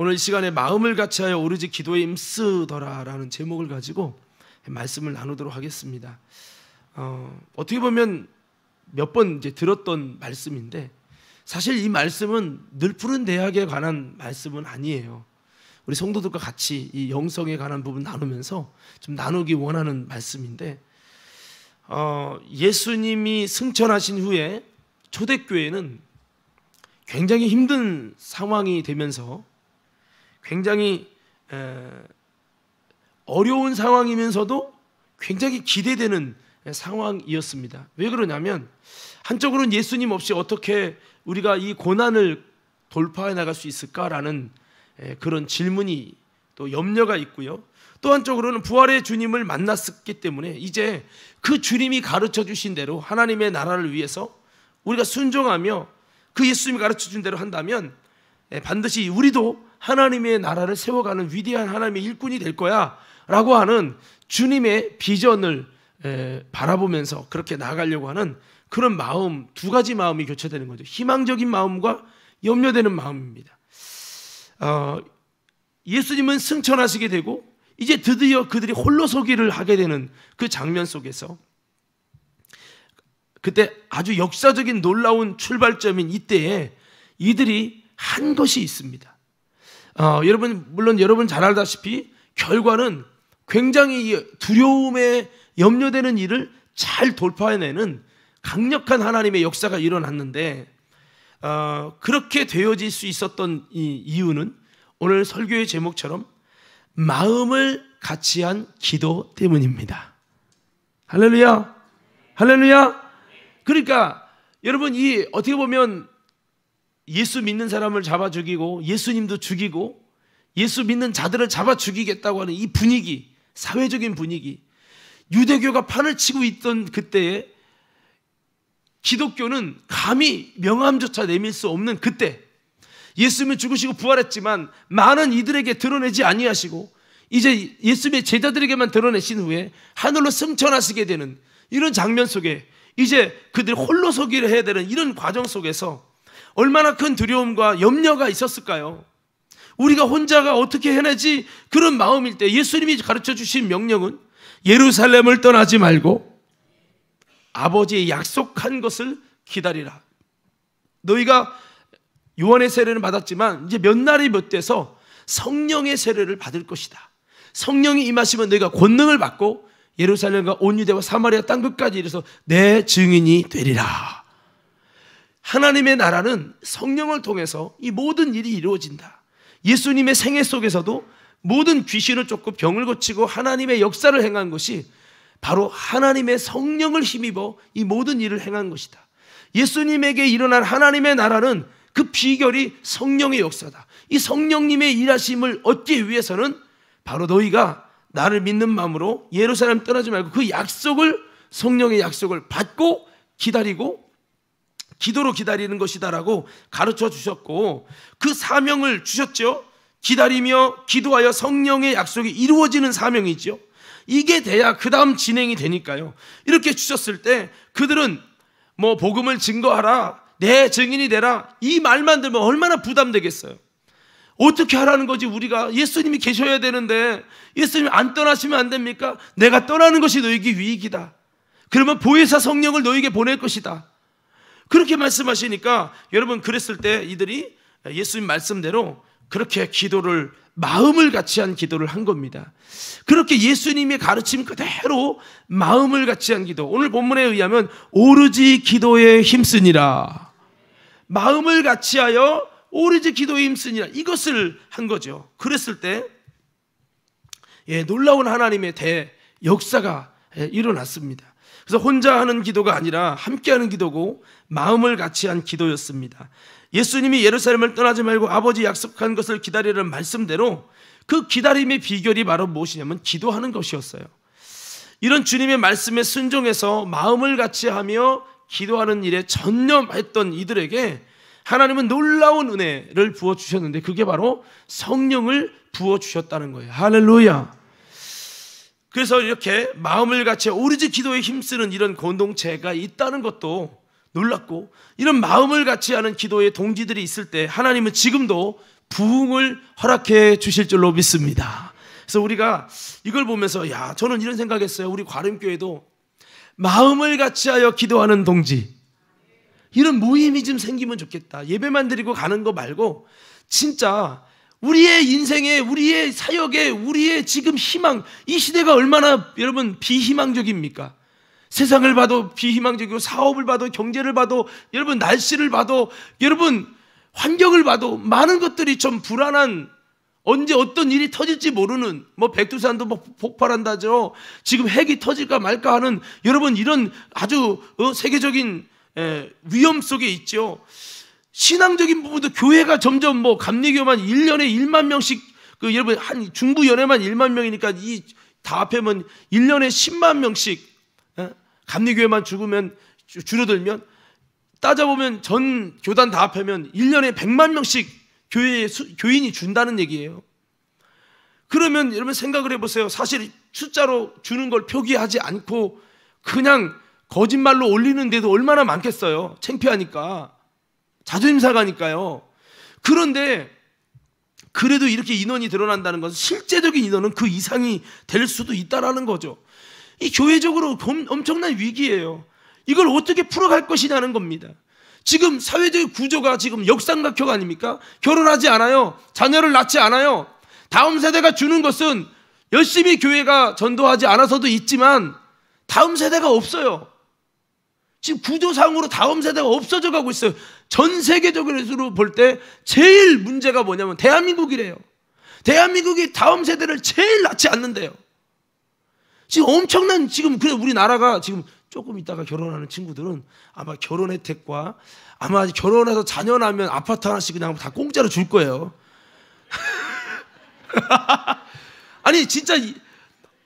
오늘 이 시간에 마음을 같이하여 오로지 기도에 힘쓰더라라는 제목을 가지고 말씀을 나누도록 하겠습니다. 어, 어떻게 보면 몇 번 이제 들었던 말씀인데 사실 이 말씀은 늘 푸른 대학에 관한 말씀은 아니에요. 우리 성도들과 같이 이 영성에 관한 부분 나누면서 좀 나누기 원하는 말씀인데 어, 예수님이 승천하신 후에 초대교회는 굉장히 힘든 상황이 되면서 굉장히 어려운 상황이면서도 굉장히 기대되는 상황이었습니다. 왜 그러냐면 한쪽으로는 예수님 없이 어떻게 우리가 이 고난을 돌파해 나갈 수 있을까라는 그런 질문이 또 염려가 있고요. 또 한쪽으로는 부활의 주님을 만났기 때문에 이제 그 주님이 가르쳐 주신 대로 하나님의 나라를 위해서 우리가 순종하며 그 예수님이 가르쳐 준 대로 한다면 반드시 우리도 하나님의 나라를 세워가는 위대한 하나님의 일꾼이 될 거야 라고 하는 주님의 비전을 바라보면서 그렇게 나가려고 하는 그런 마음, 두 가지 마음이 교체되는 거죠. 희망적인 마음과 염려되는 마음입니다. 어, 예수님은 승천하시게 되고 이제 드디어 그들이 홀로 서기를 하게 되는 그 장면 속에서 그때 아주 역사적인 놀라운 출발점인 이때에 이들이 한 것이 있습니다. 어, 여러분 물론 여러분 잘 알다시피 결과는 굉장히 두려움에 염려되는 일을 잘 돌파해내는 강력한 하나님의 역사가 일어났는데 어, 그렇게 되어질 수 있었던 이유는 오늘 설교의 제목처럼 마음을 같이 한 기도 때문입니다. 할렐루야! 할렐루야! 그러니까 여러분 이 어떻게 보면 예수 믿는 사람을 잡아 죽이고 예수님도 죽이고 예수 믿는 자들을 잡아 죽이겠다고 하는 이 분위기, 사회적인 분위기. 유대교가 판을 치고 있던 그때에 기독교는 감히 명함조차 내밀 수 없는 그때 예수님은 죽으시고 부활했지만 많은 이들에게 드러내지 아니하시고 이제 예수님의 제자들에게만 드러내신 후에 하늘로 승천하시게 되는 이런 장면 속에 이제 그들이 홀로 서기를 해야 되는 이런 과정 속에서 얼마나 큰 두려움과 염려가 있었을까요? 우리가 혼자가 어떻게 해내지 그런 마음일 때 예수님이 가르쳐 주신 명령은 예루살렘을 떠나지 말고 아버지의 약속한 것을 기다리라. 너희가 요한의 세례를 받았지만 이제 몇 날이 몇 돼서 성령의 세례를 받을 것이다. 성령이 임하시면 너희가 권능을 받고 예루살렘과 온유대와 사마리아 땅 끝까지 이르러서 내 증인이 되리라. 하나님의 나라는 성령을 통해서 이 모든 일이 이루어진다. 예수님의 생애 속에서도 모든 귀신을 쫓고 병을 고치고 하나님의 역사를 행한 것이 바로 하나님의 성령을 힘입어 이 모든 일을 행한 것이다. 예수님에게 일어난 하나님의 나라는 그 비결이 성령의 역사다. 이 성령님의 일하심을 얻기 위해서는 바로 너희가 나를 믿는 마음으로 예루살렘 떠나지 말고 그 약속을 성령의 약속을 받고 기다리고 기도로 기다리는 것이다라고 가르쳐 주셨고 그 사명을 주셨죠. 기다리며 기도하여 성령의 약속이 이루어지는 사명이죠. 이게 돼야 그 다음 진행이 되니까요. 이렇게 주셨을 때 그들은 뭐 복음을 증거하라, 내 증인이 되라 이 말만 들면 얼마나 부담되겠어요. 어떻게 하라는 거지 우리가 예수님이 계셔야 되는데 예수님 안 떠나시면 안 됩니까? 내가 떠나는 것이 너에게 유익이다. 그러면 보혜사 성령을 너에게 보낼 것이다. 그렇게 말씀하시니까 여러분 그랬을 때 이들이 예수님 말씀대로 그렇게 기도를 마음을 같이 한 기도를 한 겁니다. 그렇게 예수님의 가르침 그대로 마음을 같이 한 기도. 오늘 본문에 의하면 오로지 기도에 힘쓰니라. 마음을 같이 하여 오로지 기도에 힘쓰니라. 이것을 한 거죠. 그랬을 때 예, 놀라운 하나님의 대 역사가 예, 일어났습니다. 그래서 혼자 하는 기도가 아니라 함께 하는 기도고 마음을 같이 한 기도였습니다. 예수님이 예루살렘을 떠나지 말고 아버지 약속한 것을 기다리라는 말씀대로 그 기다림의 비결이 바로 무엇이냐면 기도하는 것이었어요. 이런 주님의 말씀에 순종해서 마음을 같이 하며 기도하는 일에 전념했던 이들에게 하나님은 놀라운 은혜를 부어주셨는데 그게 바로 성령을 부어주셨다는 거예요. 할렐루야. 그래서 이렇게 마음을 같이 오로지 기도에 힘쓰는 이런 공동체가 있다는 것도 놀랐고 이런 마음을 같이 하는 기도의 동지들이 있을 때 하나님은 지금도 부흥을 허락해 주실 줄로 믿습니다. 그래서 우리가 이걸 보면서 야 저는 이런 생각했어요. 우리 과름교회도 마음을 같이하여 기도하는 동지 이런 모임이 좀 생기면 좋겠다. 예배만 드리고 가는 거 말고 진짜 우리의 인생에, 우리의 사역에, 우리의 지금 희망, 이 시대가 얼마나 여러분 비희망적입니까? 세상을 봐도 비희망적이고, 사업을 봐도, 경제를 봐도, 여러분 날씨를 봐도, 여러분 환경을 봐도 많은 것들이 좀 불안한 언제 어떤 일이 터질지 모르는 뭐 백두산도 뭐 폭발한다죠. 지금 핵이 터질까 말까 하는 여러분 이런 아주 어, 세계적인 위험 속에 있죠. 신앙적인 부분도 교회가 점점 뭐 감리교만 1년에 1만 명씩 그 여러분 한 중부 연회만 1만 명이니까 이 다 합하면 1년에 10만 명씩 예? 감리교회만 죽으면 줄어들면 따져보면 전 교단 다 합하면 1년에 100만 명씩 교회 에 교인이 준다는 얘기예요. 그러면 여러분 생각을 해보세요. 사실 숫자로 주는 걸 표기하지 않고 그냥 거짓말로 올리는데도 얼마나 많겠어요. 창피하니까. 자존심 사가니까요 그런데 그래도 이렇게 인원이 드러난다는 것은 실제적인 인원은 그 이상이 될 수도 있다라는 거죠. 이 교회적으로 엄청난 위기예요. 이걸 어떻게 풀어갈 것이냐는 겁니다. 지금 사회적 구조가 지금 역삼각형 아닙니까? 결혼하지 않아요. 자녀를 낳지 않아요. 다음 세대가 주는 것은 열심히 교회가 전도하지 않아서도 있지만 다음 세대가 없어요. 지금 구조상으로 다음 세대가 없어져 가고 있어요. 전 세계적으로 볼 때 제일 문제가 뭐냐면 대한민국이래요. 대한민국이 다음 세대를 제일 낳지 않는데요. 지금 엄청난 지금 그래 우리나라가 지금 조금 있다가 결혼하는 친구들은 아마 결혼 혜택과 아마 결혼해서 자녀 낳으면 아파트 하나씩 그냥 다 공짜로 줄 거예요. 아니 진짜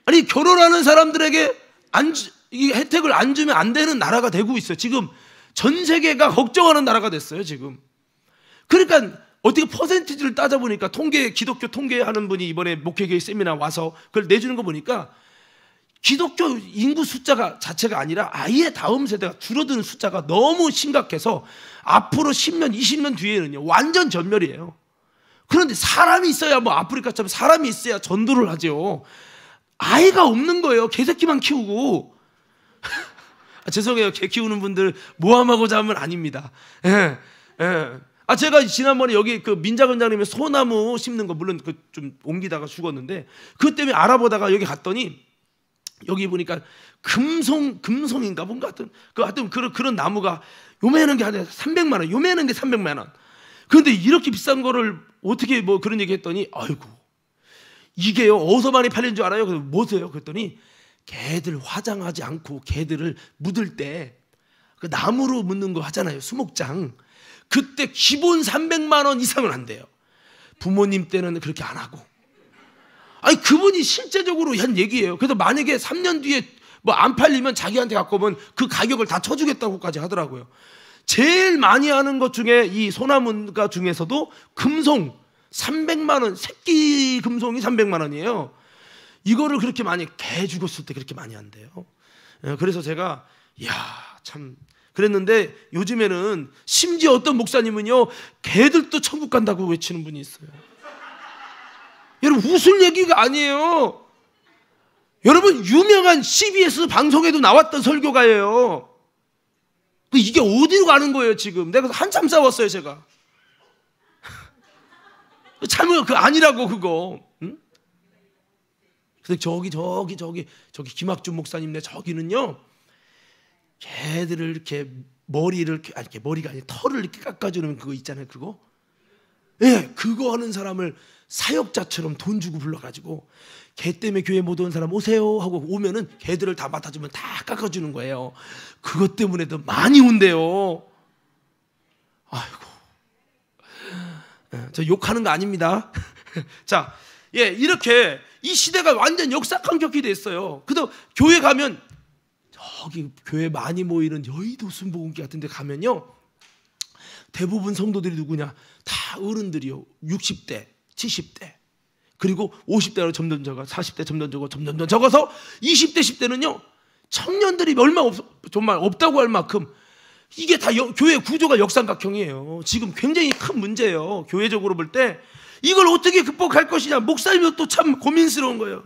아니 결혼하는 사람들에게 안 주, 이 혜택을 안 주면 안 되는 나라가 되고 있어요. 지금 전 세계가 걱정하는 나라가 됐어요, 지금. 그러니까 어떻게 퍼센티지를 따져보니까 통계, 기독교 통계하는 분이 이번에 목회계 세미나 와서 그걸 내주는 거 보니까 기독교 인구 숫자가 자체가 아니라 아예 다음 세대가 줄어드는 숫자가 너무 심각해서 앞으로 10년, 20년 뒤에는요, 완전 전멸이에요. 그런데 사람이 있어야 뭐 아프리카처럼 사람이 있어야 전도를 하죠. 아이가 없는 거예요. 개새끼만 키우고. 아, 죄송해요. 개 키우는 분들 모함하고 자면 하 아닙니다. 예, 예. 아 제가 지난번에 여기 그 민자근장님의 소나무 심는 거 물론 그 좀 옮기다가 죽었는데 그 때문에 알아보다가 여기 갔더니 여기 보니까 금송 금송인가 뭔가 하여튼 그 하여튼 그런 그런 나무가 요매는 게한 300만 원, 요매는 게 300만 원. 그런데 이렇게 비싼 거를 어떻게 뭐 그런 얘기 했더니 아이고 이게요 어디서 많이 팔린 줄 알아요? 그래서 뭐세요? 그랬더니 개들 화장하지 않고 개들을 묻을 때 그 나무로 묻는 거 하잖아요. 수목장. 그때 기본 300만 원 이상은 안 돼요. 부모님 때는 그렇게 안 하고. 아니 그분이 실제적으로 한 얘기예요. 그래서 만약에 3년 뒤에 뭐 안 팔리면 자기한테 갖고 오면 그 가격을 다 쳐주겠다고까지 하더라고요. 제일 많이 하는 것 중에 이 소나무가 중에서도 금송 300만 원 새끼 금송이 300만 원이에요. 이거를 그렇게 많이 개 죽었을 때 그렇게 많이 한대요. 예, 그래서 제가 야참 그랬는데 요즘에는 심지어 어떤 목사님은요 개들도 천국 간다고 외치는 분이 있어요. 여러분 웃을 얘기가 아니에요. 여러분 유명한 CBS 방송에도 나왔던 설교가예요. 그 이게 어디로 가는 거예요 지금? 내가 한참 싸웠어요 제가. 참그 그 아니라고 그거. 응? 근데 저기 저기 저기 저기 김학준 목사님 네 저기는요. 걔들을 이렇게 머리를 이렇게 아니 머리가 아니 털을 이렇게 깎아주는 그거 있잖아요. 그거 예, 그거 하는 사람을 사역자처럼 돈 주고 불러가지고 걔 때문에 교회 못 오는 사람 오세요 하고 오면은 걔들을 다 맡아주면 다 깎아주는 거예요. 그것 때문에도 많이 온대요. 아이고, 예, 저 욕하는 거 아닙니다. 자, 예, 이렇게 이 시대가 완전 역사 강격이 됐어요. 그래서 교회 가면 저기 교회 많이 모이는 여의도 순복음교 같은 데 가면요. 대부분 성도들이 누구냐? 다 어른들이요. 60대, 70대. 그리고 50대로 점점 적어, 40대 점점 적어, 점점 적어서 20대, 10대는요. 청년들이 얼마 없, 정말 없다고 할 만큼 이게 다 여, 교회 구조가 역삼각형이에요. 지금 굉장히 큰 문제예요. 교회적으로 볼때 이걸 어떻게 극복할 것이냐. 목사님도 또참 고민스러운 거예요.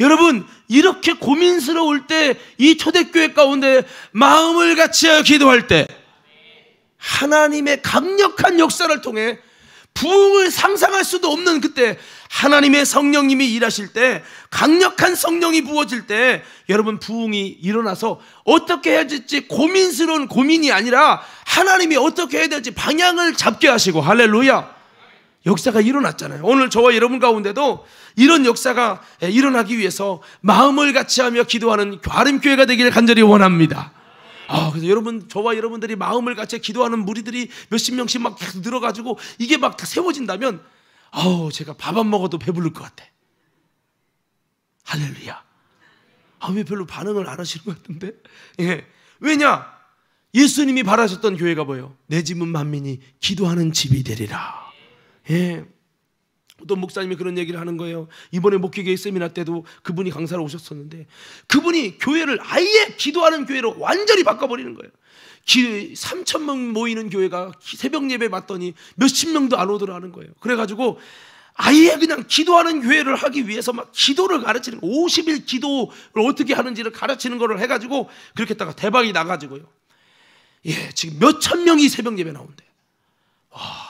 여러분, 이렇게 고민스러울 때 이 초대교회 가운데 마음을 같이하여 기도할 때 하나님의 강력한 역사를 통해 부흥을 상상할 수도 없는 그때 하나님의 성령님이 일하실 때 강력한 성령이 부어질 때 여러분 부흥이 일어나서 어떻게 해야 될지 고민스러운 고민이 아니라 하나님이 어떻게 해야 될지 방향을 잡게 하시고 할렐루야. 역사가 일어났잖아요. 오늘 저와 여러분 가운데도 이런 역사가 예, 일어나기 위해서 마음을 같이 하며 기도하는 아름교회가 되기를 간절히 원합니다. 아, 그래서 여러분, 저와 여러분들이 마음을 같이 기도하는 무리들이 몇십 명씩 막 계속 늘어가지고 이게 막다 세워진다면, 아우, 제가 밥 안 먹어도 배부를 것 같아. 할렐루야. 아, 왜 별로 반응을 안 하시는 것 같은데? 예. 왜냐? 예수님이 바라셨던 교회가 뭐예요? 내 집은 만민이 기도하는 집이 되리라. 예. 어떤 목사님이 그런 얘기를 하는 거예요. 이번에 목회계 세미나 때도 그분이 강사로 오셨었는데 그분이 교회를 아예 기도하는 교회로 완전히 바꿔버리는 거예요. 3천 명 모이는 교회가 새벽 예배 봤더니 몇십 명도 안 오더라는 거예요. 그래가지고 아예 그냥 기도하는 교회를 하기 위해서 막 기도를 가르치는 50일 기도를 어떻게 하는지를 가르치는 거를 해가지고 그렇게 했다가 대박이 나가지고요. 예, 지금 몇천 명이 새벽 예배 나온대. 와.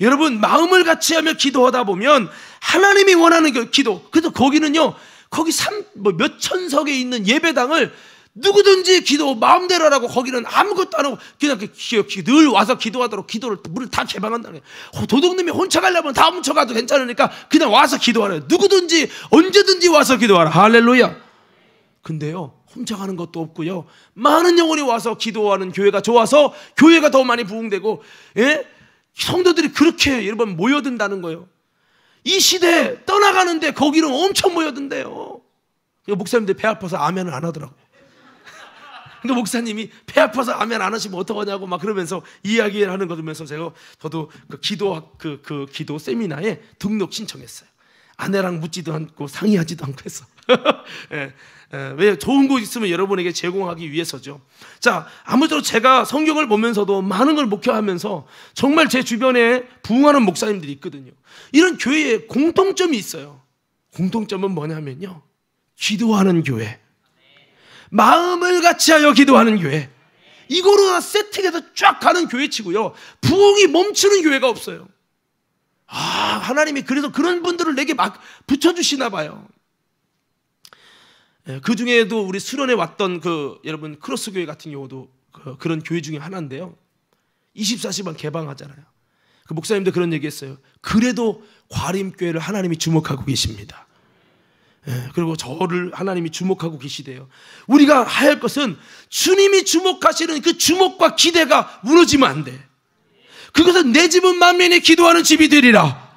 여러분 마음을 같이하며 기도하다 보면 하나님이 원하는 그 기도. 그래서 거기는요. 거기 삼몇 뭐 천석에 있는 예배당을 누구든지 기도 마음대로 하라고 거기는 아무것도 안 하고 그냥 늘 와서 기도하도록 기도를 문을 다 개방한다는 거예요. 도둑놈이 혼자 가려면 다 훔쳐가도 괜찮으니까 그냥 와서 기도하라. 누구든지 언제든지 와서 기도하라. 할렐루야. 근데요. 혼자 가는 것도 없고요. 많은 영혼이 와서 기도하는 교회가 좋아서 교회가 더 많이 부흥되고 예? 성도들이 그렇게 여러분 모여든다는 거예요. 이 시대에 떠나가는데 거기는 엄청 모여든대요. 그 목사님들 배 아파서 아멘을 안 하더라고요. 근데 목사님이 배 아파서 아멘 안 하시면 어떡하냐고 막 그러면서 이야기를 하는 거 보면서 제가 저도 그 기도 그, 그 기도 세미나에 등록 신청했어요. 아내랑 묻지도 않고 상의하지도 않고 해서 예, 예. 왜 좋은 곳 있으면 여러분에게 제공하기 위해서죠. 자, 아무쪼록 제가 성경을 보면서도 많은 걸 목격하면서 정말 제 주변에 부흥하는 목사님들이 있거든요. 이런 교회에 공통점이 있어요. 공통점은 뭐냐면요. 기도하는 교회. 마음을 같이하여 기도하는 교회. 이거로 세팅해서 쫙 가는 교회치고요. 부흥이 멈추는 교회가 없어요. 아, 하나님이 그래서 그런 분들을 내게 막 붙여주시나 봐요. 예, 그 중에도 우리 수련에 왔던 그 여러분 크로스 교회 같은 경우도 그, 런 교회 중에 하나인데요. 24시간 개방하잖아요. 그 목사님도 그런 얘기했어요. 그래도 과림교회를 하나님이 주목하고 계십니다. 예, 그리고 저를 하나님이 주목하고 계시대요. 우리가 할 것은 주님이 주목하시는 그 주목과 기대가 무너지면 안 돼. 그것은 내 집은 만민이 기도하는 집이 되리라.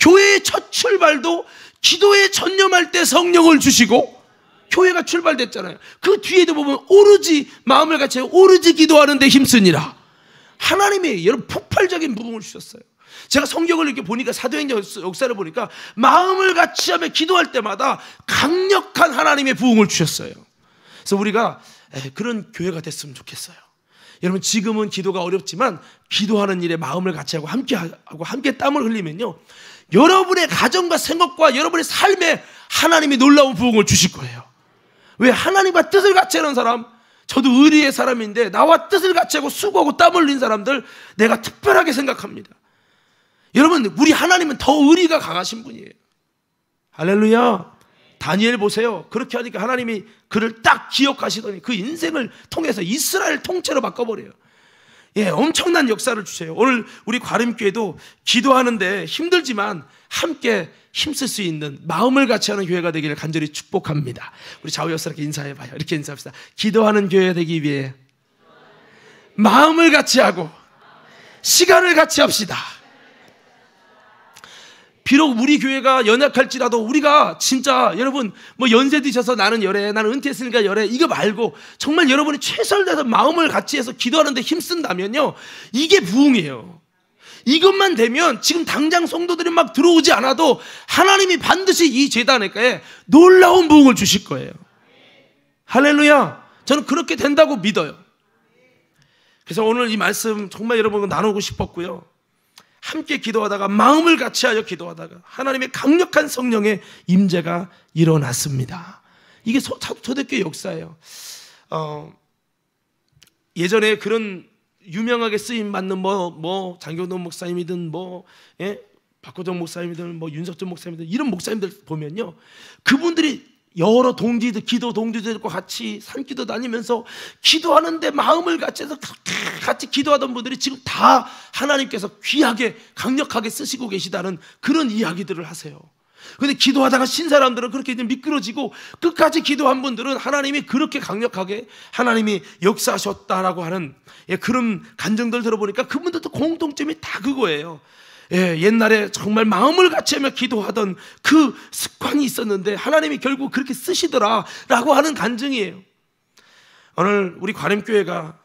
교회의 첫 출발도 기도에 전념할 때 성령을 주시고 교회가 출발됐잖아요. 그 뒤에도 보면 오로지 마음을 같이 오로지 기도하는데 힘쓰니라. 하나님이 여러분 폭발적인 부흥을 주셨어요. 제가 성경을 이렇게 보니까 사도행전 역사를 보니까 마음을 같이 하며 기도할 때마다 강력한 하나님의 부흥을 주셨어요. 그래서 우리가 그런 교회가 됐으면 좋겠어요. 여러분 지금은 기도가 어렵지만 기도하는 일에 마음을 같이 하고 함께 하고 함께 땀을 흘리면요. 여러분의 가정과 생각과 여러분의 삶에 하나님이 놀라운 부흥을 주실 거예요. 왜 하나님과 뜻을 같이 하는 사람? 저도 의리의 사람인데 나와 뜻을 같이 하고 수고하고 땀 흘린 사람들 내가 특별하게 생각합니다. 여러분, 우리 하나님은 더 의리가 강하신 분이에요. 할렐루야. 다니엘 보세요. 그렇게 하니까 하나님이 그를 딱 기억하시더니 그 인생을 통해서 이스라엘 통째로 바꿔버려요. 예, 엄청난 역사를 주세요. 오늘 우리 과림교회도 기도하는데 힘들지만 함께 힘쓸 수 있는 마음을 같이 하는 교회가 되기를 간절히 축복합니다. 우리 자우여사롭게 인사해 봐요. 이렇게 인사합시다. 기도하는 교회 되기 위해 마음을 같이 하고 시간을 같이 합시다. 비록 우리 교회가 연약할지라도 우리가 진짜 여러분 뭐 연세 드셔서 나는 열애 나는 은퇴했으니까 열애 이거 말고 정말 여러분이 최선을 다해서 마음을 같이 해서 기도하는데 힘쓴다면요 이게 부흥이에요 이것만 되면 지금 당장 성도들이 막 들어오지 않아도 하나님이 반드시 이 재단에 놀라운 부흥을 주실 거예요 할렐루야 저는 그렇게 된다고 믿어요 그래서 오늘 이 말씀 정말 여러분과 나누고 싶었고요 함께 기도하다가 마음을 같이하여 기도하다가 하나님의 강력한 성령의 임재가 일어났습니다. 이게 초대교회 역사예요. 어, 예전에 그런 유명하게 쓰임 받는 뭐, 뭐 장경돈 목사님이든 뭐 예? 박호정 목사님이든 뭐 윤석준 목사님이든 이런 목사님들 보면요, 그분들이 여러 동지들 기도 동지들과 같이 산기도 다니면서 기도하는데 마음을 같이 해서 같이 기도하던 분들이 지금 다 하나님께서 귀하게 강력하게 쓰시고 계시다는 그런 이야기들을 하세요. 근데 기도하다가 신 사람들은 그렇게 좀 미끄러지고 끝까지 기도한 분들은 하나님이 그렇게 강력하게 하나님이 역사하셨다라고 하는 예, 그런 간증들 들어보니까 그분들도 공통점이 다 그거예요. 예, 옛날에 정말 마음을 같이하며 기도하던 그 습관이 있었는데 하나님이 결국 그렇게 쓰시더라라고 하는 간증이에요. 오늘 우리 관음교회가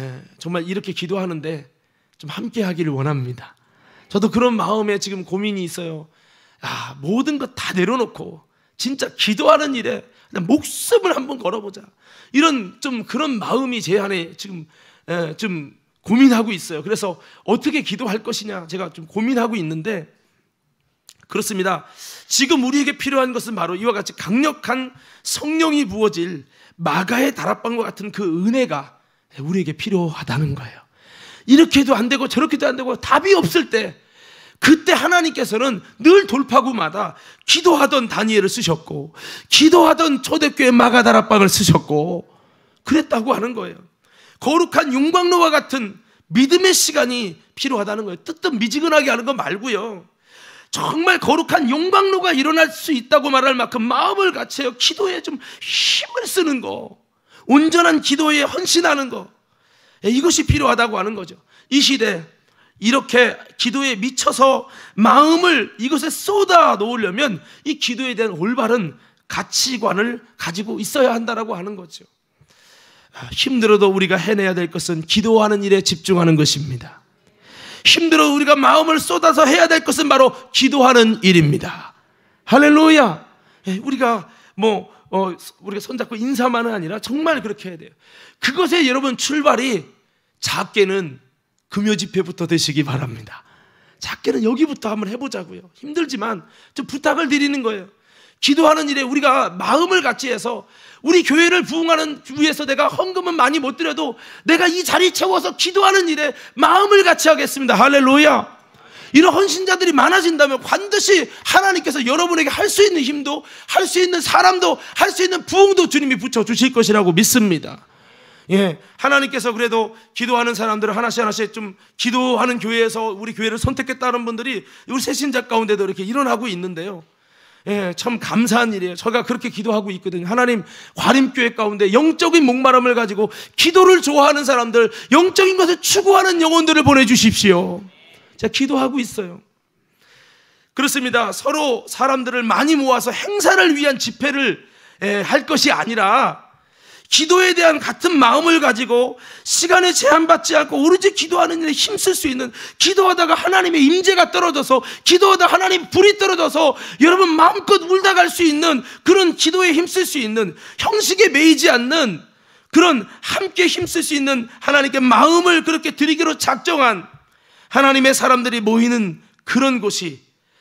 예, 정말 이렇게 기도하는데 좀 함께하기를 원합니다. 저도 그런 마음에 지금 고민이 있어요. 아, 모든 것 다 내려놓고 진짜 기도하는 일에 목숨을 한번 걸어보자. 이런 좀 그런 마음이 제 안에 지금 예, 좀 고민하고 있어요. 그래서 어떻게 기도할 것이냐 제가 좀 고민하고 있는데 그렇습니다. 지금 우리에게 필요한 것은 바로 이와 같이 강력한 성령이 부어질 마가의 다락방과 같은 그 은혜가 우리에게 필요하다는 거예요. 이렇게도 해안 되고 저렇게도 안 되고 답이 없을 때 그때 하나님께서는 늘 돌파구마다 기도하던 다니엘을 쓰셨고 기도하던 초대교회 마가다락방을 쓰셨고 그랬다고 하는 거예요. 거룩한 윤광로와 같은 믿음의 시간이 필요하다는 거예요. 뜨뜻 미지근하게 하는 거 말고요. 정말 거룩한 용광로가 일어날 수 있다고 말할 만큼 마음을 같이요 기도에 좀 힘을 쓰는 거. 온전한 기도에 헌신하는 거. 예, 이것이 필요하다고 하는 거죠. 이 시대 이렇게 기도에 미쳐서 마음을 이것에 쏟아 놓으려면 이 기도에 대한 올바른 가치관을 가지고 있어야 한다고 하는 거죠. 힘들어도 우리가 해내야 될 것은 기도하는 일에 집중하는 것입니다. 힘들어 우리가 마음을 쏟아서 해야 될 것은 바로 기도하는 일입니다. 할렐루야! 예, 우리가 뭐, 어, 우리가 손잡고 인사만은 아니라 정말 그렇게 해야 돼요. 그것에 여러분 출발이 작게는 금요 집회부터 되시기 바랍니다. 작게는 여기부터 한번 해보자고요. 힘들지만 좀 부탁을 드리는 거예요. 기도하는 일에 우리가 마음을 같이 해서 우리 교회를 부흥하는 위해서 내가 헌금은 많이 못 드려도 내가 이 자리 채워서 기도하는 일에 마음을 같이 하겠습니다. 할렐루야. 이런 헌신자들이 많아진다면 반드시 하나님께서 여러분에게 할 수 있는 힘도 할 수 있는 사람도 할 수 있는 부흥도 주님이 붙여 주실 것이라고 믿습니다. 예, 하나님께서 그래도 기도하는 사람들을 하나씩 하나씩 좀 기도하는 교회에서 우리 교회를 선택했다는 분들이 우리 세신자 가운데도 이렇게 일어나고 있는데요. 예, 참 감사한 일이에요. 저가 그렇게 기도하고 있거든요. 하나님, 과림교회 가운데 영적인 목마름을 가지고 기도를 좋아하는 사람들, 영적인 것을 추구하는 영혼들을 보내주십시오. 제가 기도하고 있어요. 그렇습니다. 서로 사람들을 많이 모아서 행사를 위한 집회를 예, 할 것이 아니라 기도에 대한 같은 마음을 가지고 시간에 제한받지 않고 오로지 기도하는 일에 힘쓸 수 있는 기도하다가 하나님의 임재가 떨어져서 기도하다 하나님 불이 떨어져서 여러분 마음껏 울다 갈 수 있는 그런 기도에 힘쓸 수 있는 형식에 매이지 않는 그런 함께 힘쓸 수 있는 하나님께 마음을 그렇게 드리기로 작정한 하나님의 사람들이 모이는 그런 곳이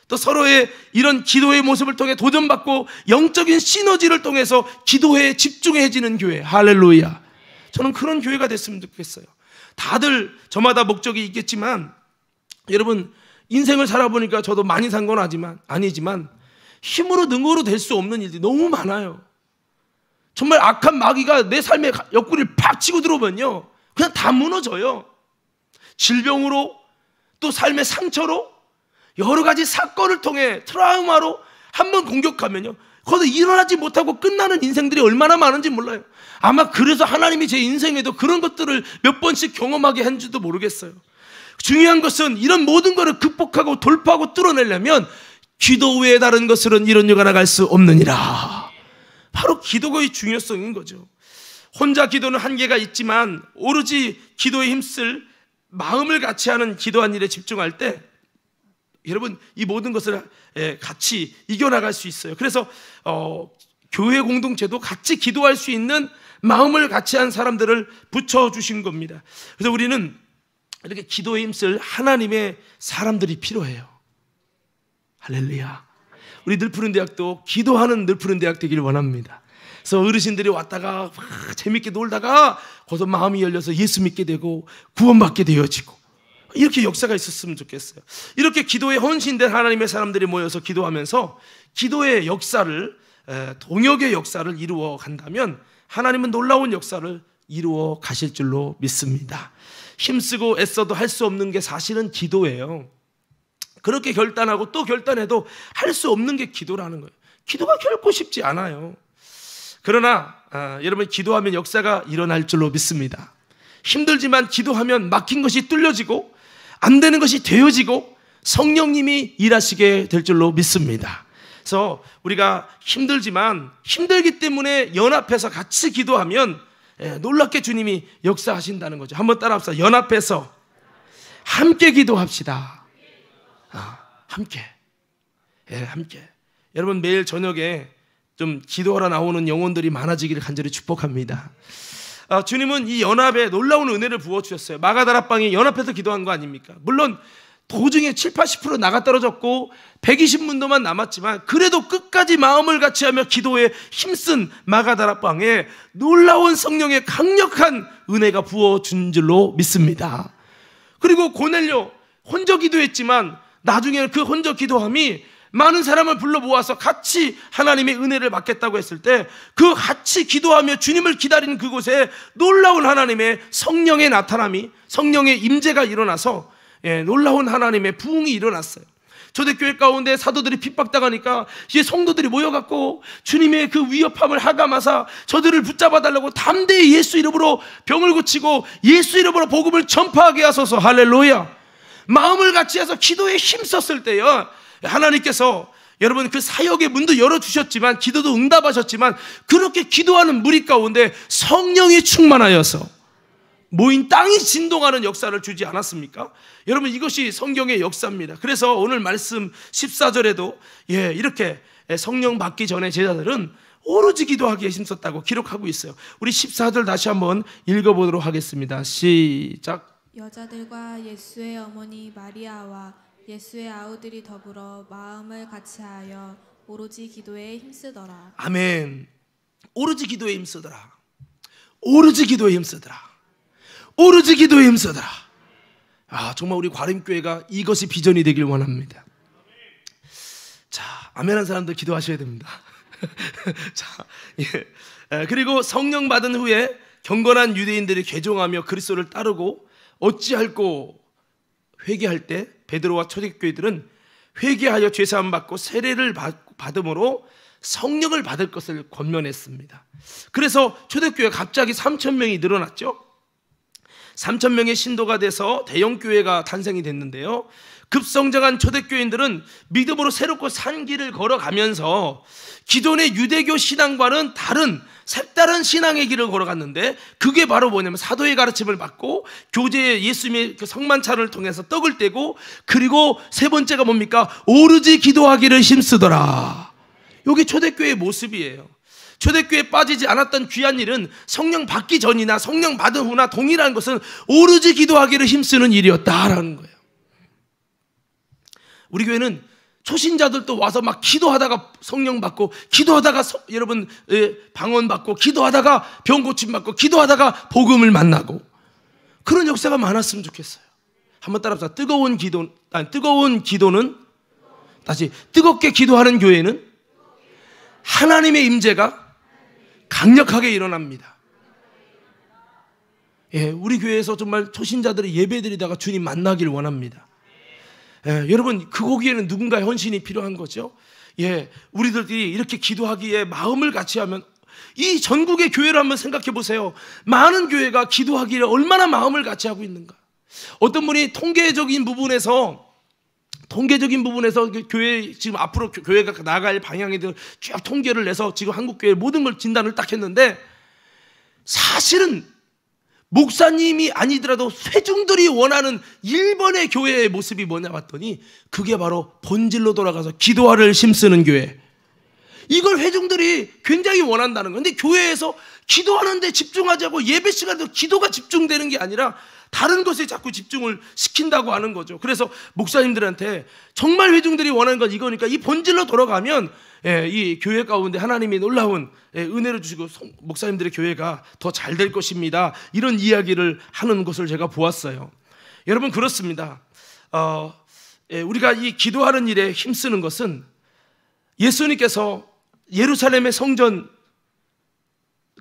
또 서로의 이런 기도의 모습을 통해 도전받고 영적인 시너지를 통해서 기도에 집중해지는 교회. 할렐루야. 저는 그런 교회가 됐으면 좋겠어요. 다들 저마다 목적이 있겠지만 여러분 인생을 살아보니까 저도 많이 산건 하지만 아니지만 힘으로 능으로 될 수 없는 일들이 너무 많아요. 정말 악한 마귀가 내 삶의 옆구리를 팍 치고 들어오면요. 그냥 다 무너져요. 질병으로 또 삶의 상처로 여러 가지 사건을 통해 트라우마로 한 번 공격하면요. 거기서 일어나지 못하고 끝나는 인생들이 얼마나 많은지 몰라요. 아마 그래서 하나님이 제 인생에도 그런 것들을 몇 번씩 경험하게 한지도 모르겠어요. 중요한 것은 이런 모든 것을 극복하고 돌파하고 뚫어내려면 기도 외에 다른 것으로는 이런 유가 나갈 수 없느니라. 바로 기도의 중요성인 거죠. 혼자 기도는 한계가 있지만 오로지 기도에 힘쓸 마음을 같이 하는 기도한 일에 집중할 때 여러분 이 모든 것을 예, 같이 이겨나갈 수 있어요. 그래서 어, 교회 공동체도 같이 기도할 수 있는 마음을 같이 한 사람들을 붙여 주신 겁니다. 그래서 우리는 이렇게 기도에 힘쓸 하나님의 사람들이 필요해요. 할렐루야. 우리 늘푸른 대학도 기도하는 늘푸른 대학 되기를 원합니다. 그래서 어르신들이 왔다가 재밌게 놀다가 거기서 마음이 열려서 예수 믿게 되고 구원받게 되어지고 이렇게 역사가 있었으면 좋겠어요. 이렇게 기도에 헌신된 하나님의 사람들이 모여서 기도하면서 기도의 역사를 동역의 역사를 이루어 간다면 하나님은 놀라운 역사를 이루어 가실 줄로 믿습니다. 힘쓰고 애써도 할 수 없는 게 사실은 기도예요. 그렇게 결단하고 또 결단해도 할 수 없는 게 기도라는 거예요. 기도가 결코 쉽지 않아요. 그러나 아, 여러분 기도하면 역사가 일어날 줄로 믿습니다. 힘들지만 기도하면 막힌 것이 뚫려지고 안 되는 것이 되어지고 성령님이 일하시게 될 줄로 믿습니다. 그래서 우리가 힘들지만 힘들기 때문에 연합해서 같이 기도하면 예, 놀랍게 주님이 역사하신다는 거죠. 한번 따라합시다. 연합해서 함께 기도합시다. 아, 함께. 예, 함께. 여러분 매일 저녁에 좀 기도하러 나오는 영혼들이 많아지기를 간절히 축복합니다. 어, 주님은 이 연합에 놀라운 은혜를 부어주셨어요. 마가다라빵이 연합해서 기도한 거 아닙니까? 물론 도중에 7, 80% 나가 떨어졌고 120문도만 남았지만 그래도 끝까지 마음을 같이하며 기도에 힘쓴 마가다라빵에 놀라운 성령의 강력한 은혜가 부어준 줄로 믿습니다. 그리고 고넬료 혼자 기도했지만 나중에는 그 혼자 기도함이 많은 사람을 불러 모아서 같이 하나님의 은혜를 받겠다고 했을 때 그 같이 기도하며 주님을 기다리는 그곳에 놀라운 하나님의 성령의 나타남이 성령의 임재가 일어나서 예, 놀라운 하나님의 부흥이 일어났어요. 초대교회 가운데 사도들이 핍박당하니까 이제 성도들이 모여갖고 주님의 그 위협함을 하감하사 저들을 붙잡아달라고 담대히 예수 이름으로 병을 고치고 예수 이름으로 복음을 전파하게 하소서 할렐루야 마음을 같이 해서 기도에 힘썼을 때요 하나님께서 여러분 그 사역의 문도 열어주셨지만 기도도 응답하셨지만 그렇게 기도하는 무리 가운데 성령이 충만하여서 모인 땅이 진동하는 역사를 주지 않았습니까? 여러분 이것이 성경의 역사입니다. 그래서 오늘 말씀 14절에도 예, 이렇게 성령 받기 전에 제자들은 오로지 기도하기에 힘썼다고 기록하고 있어요. 우리 14절 다시 한번 읽어보도록 하겠습니다. 시작. 여자들과 예수의 어머니 마리아와 예수의 아우들이 더불어 마음을 같이하여 오로지 기도에 힘쓰더라. 아멘. 오로지 기도에 힘쓰더라. 오로지 기도에 힘쓰더라. 오로지 기도에 힘쓰더라. 아, 정말 우리 과림교회가 이것이 비전이 되길 원합니다. 자, 아멘한 사람들 기도하셔야 됩니다. 자, 예. 그리고 성령 받은 후에 경건한 유대인들이 개종하며 그리스도를 따르고 어찌할꼬 회개할 때 베드로와 초대교회들은 회개하여 죄 사함 받고 세례를 받음으로 성령을 받을 것을 권면했습니다. 그래서 초대교회 갑자기 3천 명이 늘어났죠. 3천 명의 신도가 돼서 대형 교회가 탄생이 됐는데요. 급성장한 초대교인들은 믿음으로 새롭고 산 길을 걸어가면서 기존의 유대교 신앙과는 다른 색다른 신앙의 길을 걸어갔는데 그게 바로 뭐냐면 사도의 가르침을 받고 교제의 예수님의 그 성만찬을 통해서 떡을 떼고 그리고 세 번째가 뭡니까? 오르지 기도하기를 힘쓰더라. 여기 초대교회의 모습이에요. 초대교회에 빠지지 않았던 귀한 일은 성령 받기 전이나 성령 받은 후나 동일한 것은 오르지 기도하기를 힘쓰는 일이었다라는 거예요. 우리 교회는 초신자들도 와서 막 기도하다가 성령 받고 기도하다가 서, 여러분 예, 방언 받고 기도하다가 병 고침 받고 기도하다가 복음을 만나고 그런 역사가 많았으면 좋겠어요. 한번 따라서 뜨거운 기도 아니 뜨거운 기도는 다시 뜨겁게 기도하는 교회는 하나님의 임재가 강력하게 일어납니다. 예, 우리 교회에서 정말 초신자들을 예배드리다가 주님 만나길 원합니다. 예, 여러분 그거기에는 누군가의 헌신이 필요한 거죠. 예, 우리들이 이렇게 기도하기에 마음을 같이 하면 이 전국의 교회를 한번 생각해 보세요. 많은 교회가 기도하기에 얼마나 마음을 같이 하고 있는가. 어떤 분이 통계적인 부분에서 통계적인 부분에서 그 교회 지금 앞으로 교회가 나갈 방향에 대해쭉 통계를 내서 지금 한국 교회 모든 걸 진단을 딱 했는데 사실은 목사님이 아니더라도 회중들이 원하는 일본의 교회의 모습이 뭐냐 봤더니 그게 바로 본질로 돌아가서 기도화를 심쓰는 교회. 이걸 회중들이 굉장히 원한다는 건데 교회에서 기도하는데 집중하자고 예배 시간도 기도가 집중되는 게 아니라 다른 것에 자꾸 집중을 시킨다고 하는 거죠. 그래서 목사님들한테 정말 회중들이 원하는 건 이거니까 이 본질로 돌아가면 예, 이 교회 가운데 하나님이 놀라운 예, 은혜를 주시고 목사님들의 교회가 더 잘 될 것입니다. 이런 이야기를 하는 것을 제가 보았어요. 여러분 그렇습니다. 어, 예, 우리가 이 기도하는 일에 힘쓰는 것은 예수님께서 예루살렘의 성전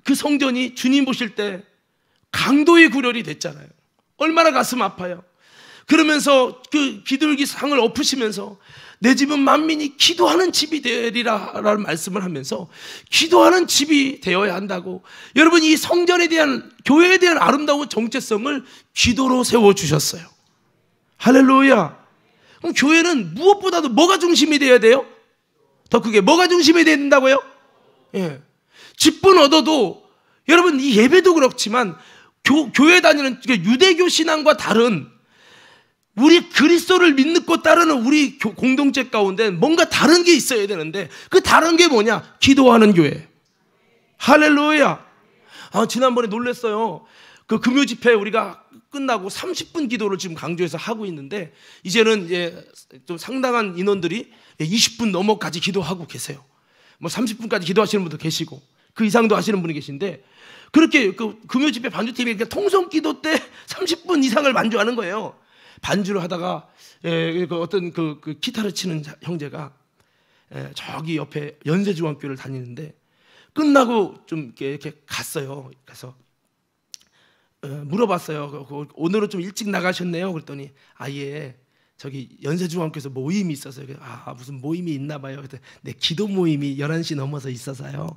그 성전이 주님 보실 때 강도의 구렬이 됐잖아요. 얼마나 가슴 아파요. 그러면서 그 기둘기 상을 엎으시면서 내 집은 만민이 기도하는 집이 되리라라는 말씀을 하면서 기도하는 집이 되어야 한다고 여러분 이 성전에 대한 교회에 대한 아름다운 정체성을 기도로 세워 주셨어요. 할렐루야. 그럼 교회는 무엇보다도 뭐가 중심이 되어야 돼요? 더 크게 뭐가 중심이 돼야 된다고요? 예. 집분 얻어도 여러분 이 예배도 그렇지만 교, 교회 다니는 유대교 신앙과 다른 우리 그리스도를 믿는 것 따르는 우리 공동체 가운데 뭔가 다른 게 있어야 되는데 그 다른 게 뭐냐? 기도하는 교회. 할렐루야. 아, 지난번에 놀랬어요. 그 금요 집회 우리가 끝나고 30분 기도를 지금 강조해서 하고 있는데 이제는 이제 좀 상당한 인원들이 20분 넘어까지 기도하고 계세요. 뭐 30분까지 기도하시는 분도 계시고 그 이상도 하시는 분이 계신데 그렇게 그 금요집회 반주팀이 그냥 그러니까 통성기도 때 30분 이상을 반주하는 거예요. 반주를 하다가 예, 그 어떤 그, 그 기타를 치는 형제가 예, 저기 옆에 연세중학교를 다니는데 끝나고 좀 이렇게, 이렇게 갔어요. 그래서 어, 물어봤어요. 그, 그 오늘은 좀 일찍 나가셨네요. 그랬더니 아예 저기 연세중학교에서 모임이 있어서요. 아 무슨 모임이 있나 봐요. 그때 내 기도 모임이 11시 넘어서 있어서요.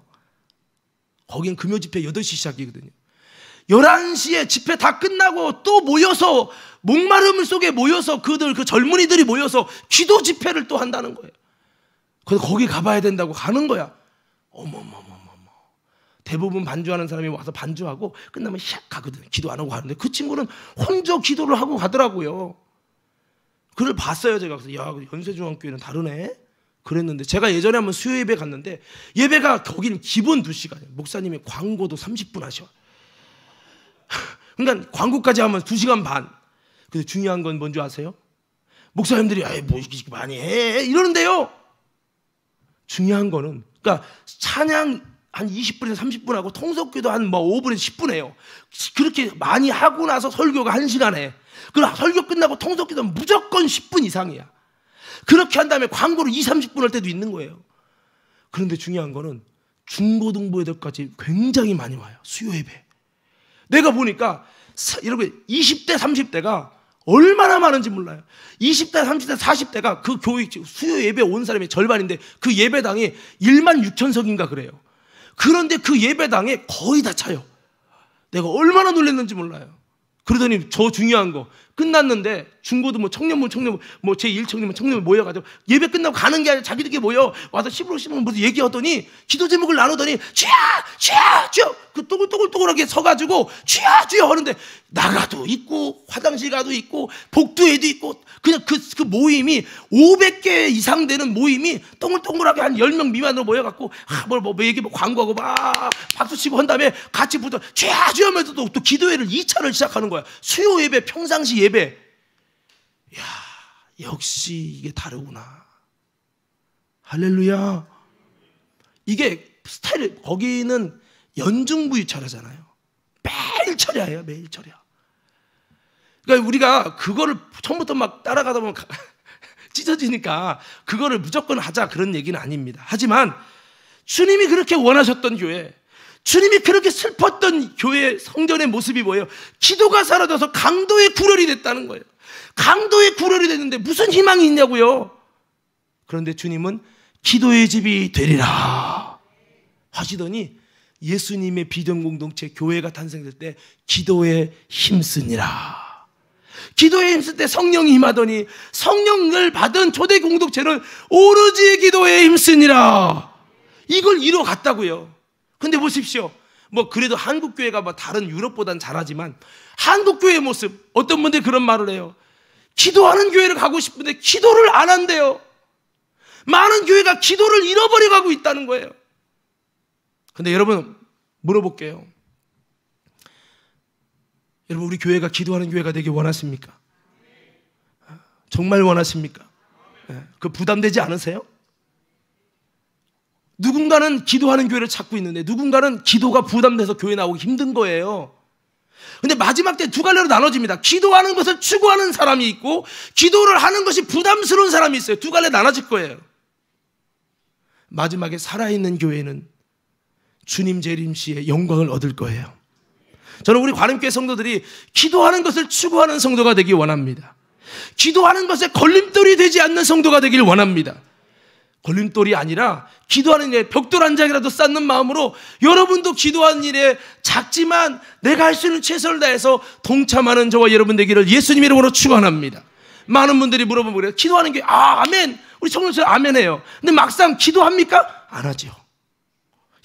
거긴 금요 집회 8시 시작이거든요. 11시에 집회 다 끝나고 또 모여서 목마름 속에 모여서 그들 그 젊은이들이 모여서 기도 집회를 또 한다는 거예요. 그래서 거기 가봐야 된다고 가는 거야. 어머머머머머. 대부분 반주하는 사람이 와서 반주하고 끝나면 샥 가거든. 요 기도 안 하고 가는데 그 친구는 혼자 기도를 하고 가더라고요. 그를 봤어요 제가 그래서 야 그 연세중앙교회는 다르네. 그랬는데 제가 예전에 한번 수요 예배 갔는데 예배가 거기는 기본 2시간이에요. 목사님이 광고도 30분 하셔. 그러니까 광고까지 하면 2시간 반. 근데 중요한 건 뭔지 아세요? 목사님들이 아이 뭐 많이 해 이러는데요. 중요한 거는 그러니까 찬양 한 20분에서 30분 하고 통석기도한 뭐 5분에서 10분 해요. 그렇게 많이 하고 나서 설교가 1시간 에 그럼 설교 끝나고 통석기도 무조건 10분 이상이야. 그렇게 한 다음에 광고를 20, 30분 할 때도 있는 거예요. 그런데 중요한 거는 중고등부 애들까지 굉장히 많이 와요. 수요 예배. 내가 보니까 여러분 20대 30대가 얼마나 많은지 몰라요. 20대, 30대, 40대가 그 교회 수요 예배 온 사람이 절반인데 그 예배당이 1만 6천석인가 그래요. 그런데 그 예배당에 거의 다 차요. 내가 얼마나 놀랐는지 몰라요. 그러더니 저 중요한 거 끝났는데 중고도 뭐 청년부 청년 부 뭐제 1청년부 청년부 모여가지고 예배 끝나고 가는 게 아니라 자기들끼리 모여 와서 시0로시0으로 무슨 얘기하더니 기도 제목을 나누더니 쥐야쥐야쥐야그뚜글뚜글뚜글하게 서가지고 쥐야쥐야 하는데 나가도 있고 화장실 가도 있고 복도에도 있고 그냥 그, 그 모임이 500개 이상 되는 모임이 동글동글하게 한 10명 미만으로 모여갖고 아, 뭘, 뭐, 뭐, 뭐 얘기 뭐 광고하고 막 박수치고 한 다음에 같이 부터 쥐야쥐야 하면서 도또 기도회를 2차를 시작하는 거야 수요 예배 평상시 예배. 야, 역시 이게 다르구나. 할렐루야. 이게 스타일 거기는 연중부위 철하잖아요 매일 철야예요, 매일 철야. 그러니까 우리가 그거를 처음부터 막 따라가다 보면 찢어지니까 그거를 무조건 하자 그런 얘기는 아닙니다. 하지만 주님이 그렇게 원하셨던 교회, 주님이 그렇게 슬펐던 교회 성전의 모습이 뭐예요? 기도가 사라져서 강도의 구렬이 됐다는 거예요. 강도의 구렬이 됐는데 무슨 희망이 있냐고요? 그런데 주님은 기도의 집이 되리라 하시더니 예수님의 비전 공동체 교회가 탄생될 때 기도에 힘쓰니라. 기도에 힘쓸 때 성령이 임하더니 성령을 받은 초대 공동체는 오로지 기도에 힘쓰니라. 이걸 이뤄갔다고요. 근데 보십시오. 뭐 그래도 한국 교회가 뭐 다른 유럽보단 잘하지만 한국 교회의 모습 어떤 분들이 그런 말을 해요. 기도하는 교회를 가고 싶은데 기도를 안 한대요. 많은 교회가 기도를 잃어버려 가고 있다는 거예요. 근데 여러분 물어볼게요. 여러분 우리 교회가 기도하는 교회가 되길 원하십니까? 정말 원하십니까? 예, 그 부담되지 않으세요? 누군가는 기도하는 교회를 찾고 있는데 누군가는 기도가 부담돼서 교회 나오기 힘든 거예요. 근데 마지막 때 두 갈래로 나눠집니다. 기도하는 것을 추구하는 사람이 있고 기도를 하는 것이 부담스러운 사람이 있어요. 두 갈래 나눠질 거예요. 마지막에 살아있는 교회는 주님 재림시에 영광을 얻을 거예요. 저는 우리 관음교회 성도들이 기도하는 것을 추구하는 성도가 되길 원합니다. 기도하는 것에 걸림돌이 되지 않는 성도가 되길 원합니다. 걸림돌이 아니라 기도하는 일에 벽돌 한 장이라도 쌓는 마음으로 여러분도 기도하는 일에 작지만 내가 할 수 있는 최선을 다해서 동참하는 저와 여러분 되기를 예수님 이름으로 축원합니다. 많은 분들이 물어보면 그래요. 기도하는 게 아, 아멘. 우리 청년들 아멘해요. 근데 막상 기도합니까? 안 하죠.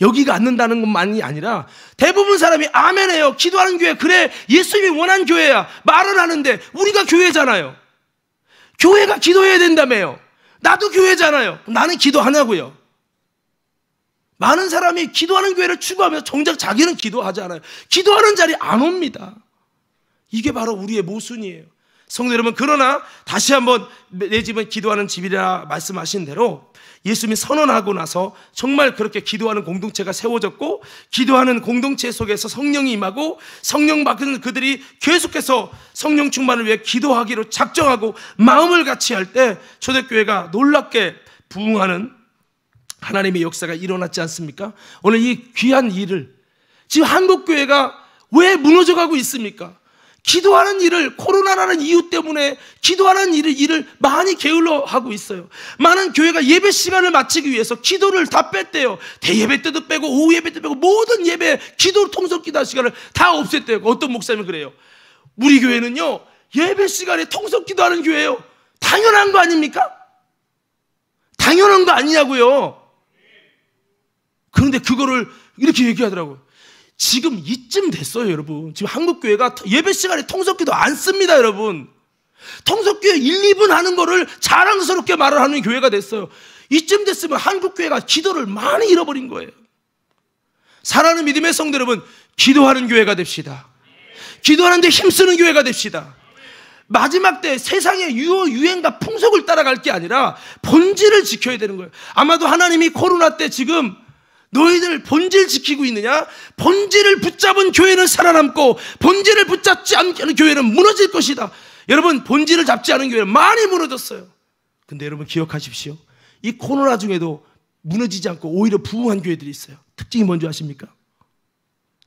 여기가 않는다는 것만이 아니라 대부분 사람이 아멘해요. 기도하는 교회 그래 예수님이 원한 교회야. 말을 하는데 우리가 교회잖아요. 교회가 기도해야 된다며요. 나도 교회잖아요. 나는 기도하냐고요. 많은 사람이 기도하는 교회를 추구하면서 정작 자기는 기도하지 않아요. 기도하는 자리 안 옵니다. 이게 바로 우리의 모순이에요. 성도 여러분, 그러나 다시 한번 내 집은 기도하는 집이라 말씀하신 대로 예수님이 선언하고 나서 정말 그렇게 기도하는 공동체가 세워졌고 기도하는 공동체 속에서 성령이 임하고 성령 받은 그들이 계속해서 성령 충만을 위해 기도하기로 작정하고 마음을 같이 할 때 초대교회가 놀랍게 부흥하는 하나님의 역사가 일어났지 않습니까? 오늘 이 귀한 일을 지금 한국 교회가 왜 무너져 가고 있습니까? 기도하는 일을 코로나라는 이유 때문에 기도하는 일을, 일을 많이 게을러 하고 있어요. 많은 교회가 예배 시간을 마치기 위해서 기도를 다 뺐대요. 대예배 때도 빼고 오후 예배 때도 빼고 모든 예배 기도 통속 기도 시간을 다 없앴대요. 어떤 목사님은 그래요. 우리 교회는요. 예배 시간에 통속 기도하는 교회예요. 당연한 거 아닙니까? 당연한 거 아니냐고요. 그런데 그거를 이렇게 얘기하더라고요. 지금 이쯤 됐어요, 여러분. 지금 한국교회가 예배 시간에 통석기도안 씁니다, 여러분. 통석교회 1, 2분 하는 거를 자랑스럽게 말을 하는 교회가 됐어요. 이쯤 됐으면 한국교회가 기도를 많이 잃어버린 거예요. 사랑하는 믿음의 성도 여러분, 기도하는 교회가 됩시다. 기도하는데 힘쓰는 교회가 됩시다. 마지막 때 세상의 유어 유행과 풍속을 따라갈 게 아니라 본질을 지켜야 되는 거예요. 아마도 하나님이 코로나 때 지금 너희들 본질 지키고 있느냐? 본질을 붙잡은 교회는 살아남고 본질을 붙잡지 않는 교회는 무너질 것이다. 여러분 본질을 잡지 않은 교회는 많이 무너졌어요. 근데 여러분 기억하십시오. 이 코로나 중에도 무너지지 않고 오히려 부흥한 교회들이 있어요. 특징이 뭔지 아십니까?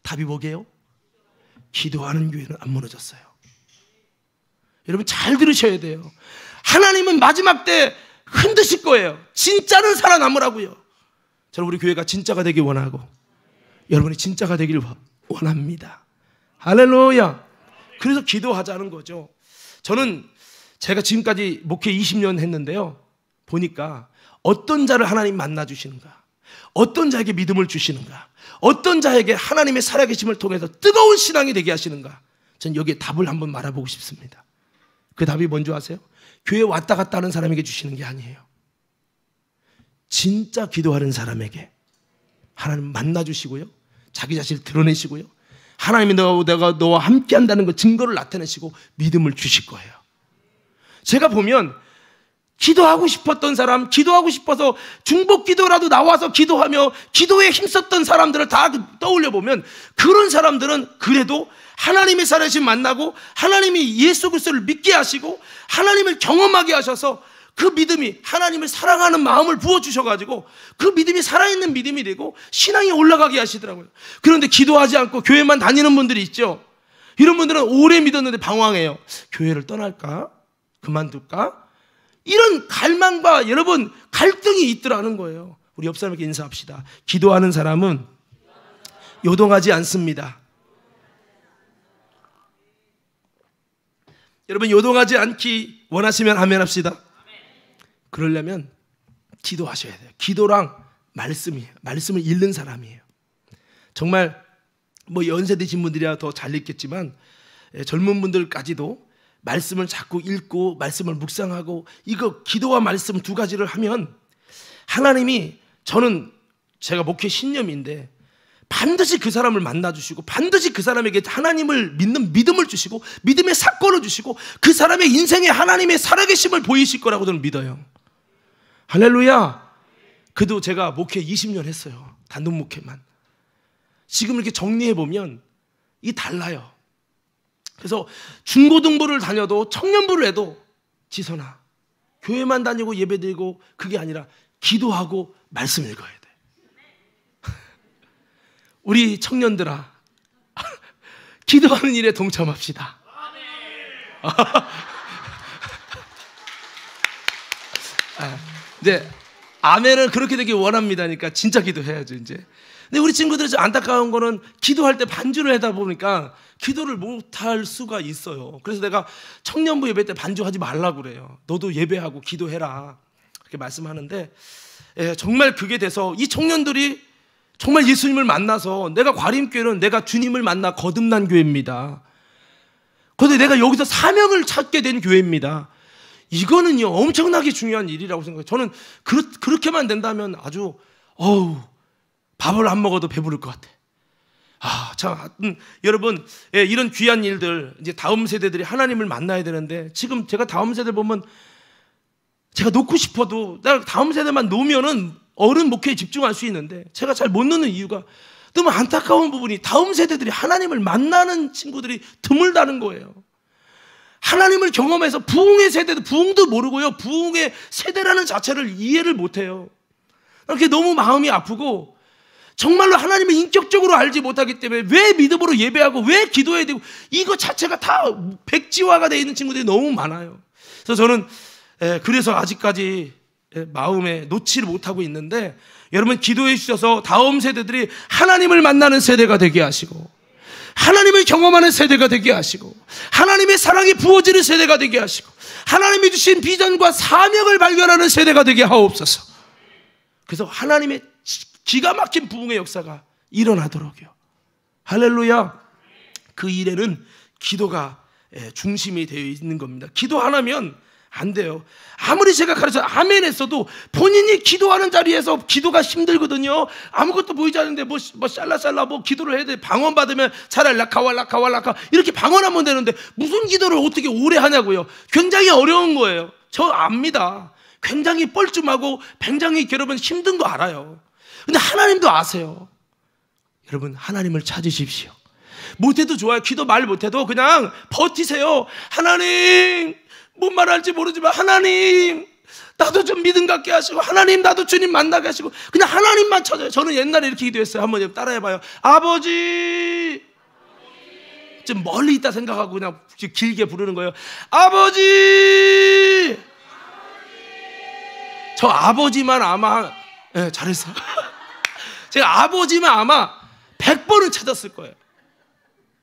답이 뭐게요? 기도하는 교회는 안 무너졌어요. 여러분 잘 들으셔야 돼요. 하나님은 마지막 때 흔드실 거예요. 진짜는 살아남으라고요. 저는 우리 교회가 진짜가 되길 원하고 여러분이 진짜가 되길 원합니다. 할렐루야. 그래서 기도하자는 거죠. 저는 제가 지금까지 목회 20년 했는데요. 보니까 어떤 자를 하나님 만나 주시는가? 어떤 자에게 믿음을 주시는가? 어떤 자에게 하나님의 살아계심을 통해서 뜨거운 신앙이 되게 하시는가? 전 여기에 답을 한번 말아보고 싶습니다. 그 답이 뭔지 아세요? 교회 왔다 갔다 하는 사람에게 주시는 게 아니에요. 진짜 기도하는 사람에게 하나님 만나주시고요. 자기 자신을 드러내시고요. 하나님이 너와, 내가 너와 함께 한다는 그 증거를 나타내시고 믿음을 주실 거예요. 제가 보면 기도하고 싶었던 사람, 기도하고 싶어서 중복 기도라도 나와서 기도하며 기도에 힘썼던 사람들을 다 떠올려 보면 그런 사람들은 그래도 하나님의 사례심 만나고 하나님이 예수 그리스도를 믿게 하시고 하나님을 경험하게 하셔서 그 믿음이 하나님을 사랑하는 마음을 부어주셔가지고 그 믿음이 살아있는 믿음이 되고 신앙이 올라가게 하시더라고요. 그런데 기도하지 않고 교회만 다니는 분들이 있죠. 이런 분들은 오래 믿었는데 방황해요. 교회를 떠날까? 그만둘까? 이런 갈망과 여러분 갈등이 있더라는 거예요. 우리 옆 사람에게 인사합시다. 기도하는 사람은 요동하지 않습니다. 여러분 요동하지 않기 원하시면 하면 합시다. 그러려면 기도하셔야 돼요. 기도랑 말씀이 말씀을 읽는 사람이에요. 정말 뭐 연세 드신 분들이야 더잘 읽겠지만 예, 젊은 분들까지도 말씀을 자꾸 읽고 말씀을 묵상하고 이거 기도와 말씀 두 가지를 하면 하나님이 저는 제가 목회 신념인데 반드시 그 사람을 만나 주시고 반드시 그 사람에게 하나님을 믿는 믿음을 주시고 믿음의 사건을 주시고 그 사람의 인생에 하나님의 살아계심을 보이실 거라고 저는 믿어요. 할렐루야! 그도 제가 목회 20년 했어요. 단독 목회만. 지금 이렇게 정리해 보면 이 달라요. 그래서 중고등부를 다녀도 청년부를 해도 지선아 교회만 다니고 예배드리고 그게 아니라 기도하고 말씀 읽어야 돼. 우리 청년들아 기도하는 일에 동참합시다. 근데 아멘은 그렇게 되길 원합니다니까 진짜 기도해야죠 이제. 근데 우리 친구들이 안타까운 거는 기도할 때 반주를 하다 보니까 기도를 못할 수가 있어요. 그래서 내가 청년부 예배 때 반주하지 말라고 그래요. 너도 예배하고 기도해라. 그렇게 말씀하는데 예, 정말 그게 돼서 이 청년들이 정말 예수님을 만나서 내가 과림교회는 내가 주님을 만나 거듭난 교회입니다. 그런데 내가 여기서 사명을 찾게 된 교회입니다. 이거는요, 엄청나게 중요한 일이라고 생각해요. 저는 그렇, 그렇게만 된다면 아주, 어우, 밥을 안 먹어도 배부를 것 같아. 아, 참, 음, 여러분, 예, 이런 귀한 일들, 이제 다음 세대들이 하나님을 만나야 되는데, 지금 제가 다음 세대 보면, 제가 놓고 싶어도, 나 다음 세대만 놓으면은 어른 목회에 집중할 수 있는데, 제가 잘 못 놓는 이유가 너무 안타까운 부분이 다음 세대들이 하나님을 만나는 친구들이 드물다는 거예요. 하나님을 경험해서 부흥의 세대도 부흥도 모르고요. 부흥의 세대라는 자체를 이해를 못 해요. 그렇게 너무 마음이 아프고 정말로 하나님을 인격적으로 알지 못하기 때문에 왜 믿음으로 예배하고 왜 기도해야 되고 이거 자체가 다 백지화가 되어 있는 친구들이 너무 많아요. 그래서 저는 예, 그래서 아직까지 예, 마음에 놓지를 못하고 있는데 여러분 기도해 주셔서 다음 세대들이 하나님을 만나는 세대가 되게 하시고 하나님을 경험하는 세대가 되게 하시고 하나님의 사랑이 부어지는 세대가 되게 하시고 하나님이 주신 비전과 사명을 발견하는 세대가 되게 하옵소서. 그래서 하나님의 기가 막힌 부흥의 역사가 일어나도록요. 할렐루야. 그 일에는 기도가 예, 중심이 되어 있는 겁니다. 기도 하나면 안 돼요. 아무리 제가 가르쳐 아멘 했어도 본인이 기도하는 자리에서 기도가 힘들거든요. 아무것도 보이지 않는데 뭐, 뭐 샬라샬라 뭐 기도를 해야 돼. 방언 받으면 잘라 라카와 라카와 라카 이렇게 방언하면 되는데 무슨 기도를 어떻게 오래 하냐고요. 굉장히 어려운 거예요. 저 압니다. 굉장히 뻘쭘하고 굉장히 여러은 힘든 거 알아요. 근데 하나님도 아세요. 여러분 하나님을 찾으십시오. 못해도 좋아요. 기도 말 못해도 그냥 버티세요. 하나님 뭔 말할지 모르지만 하나님 나도 좀 믿음 갖게 하시고 하나님 나도 주님 만나게 하시고 그냥 하나님만 찾아요. 저는 옛날에 이렇게 기도했어요. 한번 따라해봐요. 아버지 좀 멀리 있다 생각하고 그냥 길게 부르는 거예요. 아버지 저 아버지만 아마 네, 예, 잘했어. 제가 아버지만 아마 1 0 0번을 찾았을 거예요.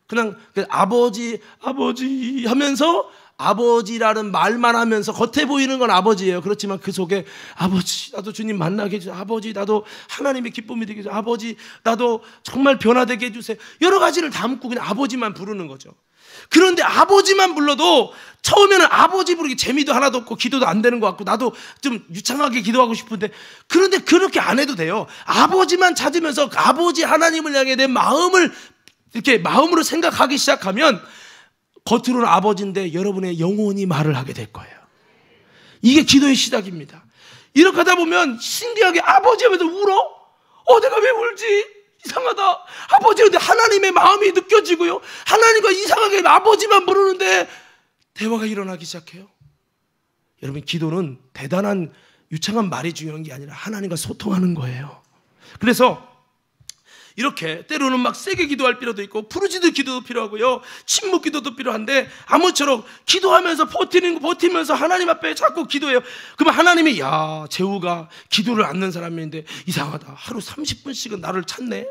그냥 그 아버지 아버지 하면서 아버지라는 말만 하면서 겉에 보이는 건 아버지예요. 그렇지만 그 속에 아버지 나도 주님 만나게 해주세요. 아버지 나도 하나님의 기쁨이 되게 해주세요. 아버지 나도 정말 변화되게 해주세요. 여러 가지를 담고 그냥 아버지만 부르는 거죠. 그런데 아버지만 불러도 처음에는 아버지 부르기 재미도 하나도 없고 기도도 안 되는 것 같고 나도 좀 유창하게 기도하고 싶은데 그런데 그렇게 안 해도 돼요. 아버지만 찾으면서 아버지 하나님을 향해 내 마음을 이렇게 마음으로 생각하기 시작하면 겉으로는 아버지인데 여러분의 영혼이 말을 하게 될 거예요. 이게 기도의 시작입니다. 이렇게 하다 보면 신기하게 아버지 하면서 울어? 어, 내가 왜 울지? 이상하다. 아버지한테 하나님의 마음이 느껴지고요. 하나님과 이상하게 아버지만 부르는데 대화가 일어나기 시작해요. 여러분, 기도는 대단한 유창한 말이 중요한 게 아니라 하나님과 소통하는 거예요. 그래서 이렇게 때로는 막 세게 기도할 필요도 있고 부르짖는 기도도 필요하고요. 침묵 기도도 필요한데 아무쪼록 기도하면서 버티는 거 버티면서 하나님 앞에 자꾸 기도해요. 그러면 하나님이 야, 재우가 기도를 안는 사람인데 이상하다. 하루 30분씩은 나를 찾네.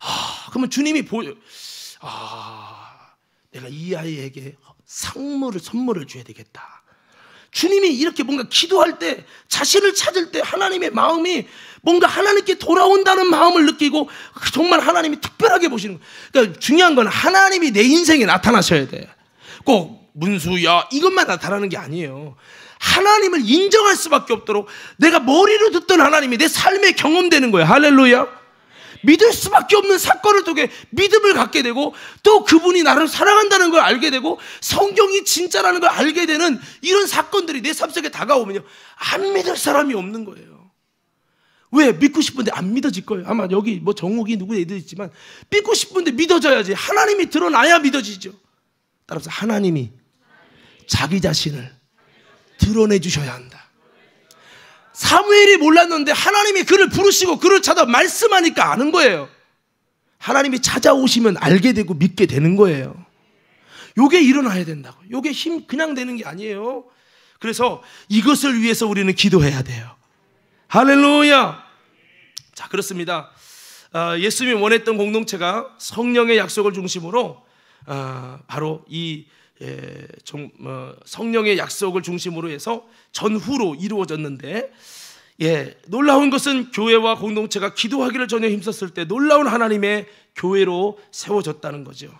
아, 그러면 주님이 보여. 아, 내가 이 아이에게 상물을 선물을 줘야 되겠다. 주님이 이렇게 뭔가 기도할 때 자신을 찾을 때 하나님의 마음이 뭔가 하나님께 돌아온다는 마음을 느끼고 정말 하나님이 특별하게 보시는 거예요. 그러니까 중요한 건 하나님이 내 인생에 나타나셔야 돼. 요꼭 문수야 이것만 나타나는 게 아니에요. 하나님을 인정할 수밖에 없도록 내가 머리로 듣던 하나님이 내 삶에 경험되는 거예요. 할렐루야. 믿을 수밖에 없는 사건을 통해 믿음을 갖게 되고 또 그분이 나를 사랑한다는 걸 알게 되고 성경이 진짜라는 걸 알게 되는 이런 사건들이 내 삶 속에 다가오면요. 안 믿을 사람이 없는 거예요. 왜? 믿고 싶은데 안 믿어질 거예요. 아마 여기 뭐 정욱이 누구 애들 있지만 믿고 싶은데 믿어져야지. 하나님이 드러나야 믿어지죠. 따라서 하나님이 자기 자신을 드러내 주셔야 한다. 사무엘이 몰랐는데 하나님이 그를 부르시고 그를 찾아 말씀하니까 아는 거예요. 하나님이 찾아오시면 알게 되고 믿게 되는 거예요. 요게 일어나야 된다고. 요게 힘 그냥 되는 게 아니에요. 그래서 이것을 위해서 우리는 기도해야 돼요. 할렐루야. 자, 그렇습니다. 아, 예수님이 원했던 공동체가 성령의 약속을 중심으로 아, 바로 이 예, 정, 어, 성령의 약속을 중심으로 해서 전후로 이루어졌는데 예, 놀라운 것은 교회와 공동체가 기도하기를 전혀 힘썼을 때 놀라운 하나님의 교회로 세워졌다는 거죠.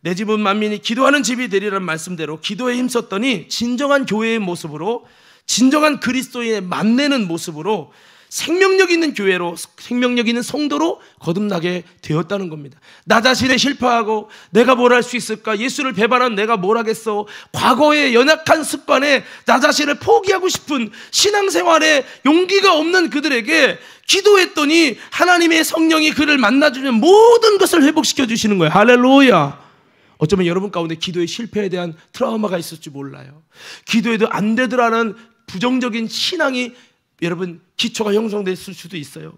내 집은 만민이 기도하는 집이 되리라는 말씀대로 기도에 힘썼더니 진정한 교회의 모습으로 진정한 그리스도의 만내는 모습으로 생명력 있는 교회로 생명력 있는 성도로 거듭나게 되었다는 겁니다. 나 자신에 실패하고 내가 뭘 할 수 있을까? 예수를 배반한 내가 뭘 하겠어? 과거의 연약한 습관에 나 자신을 포기하고 싶은 신앙생활에 용기가 없는 그들에게 기도했더니 하나님의 성령이 그를 만나주면 모든 것을 회복시켜 주시는 거예요. 할렐루야. 어쩌면 여러분 가운데 기도의 실패에 대한 트라우마가 있을지 몰라요. 기도에도 안 되더라는 부정적인 신앙이 여러분 기초가 형성됐을 수도 있어요.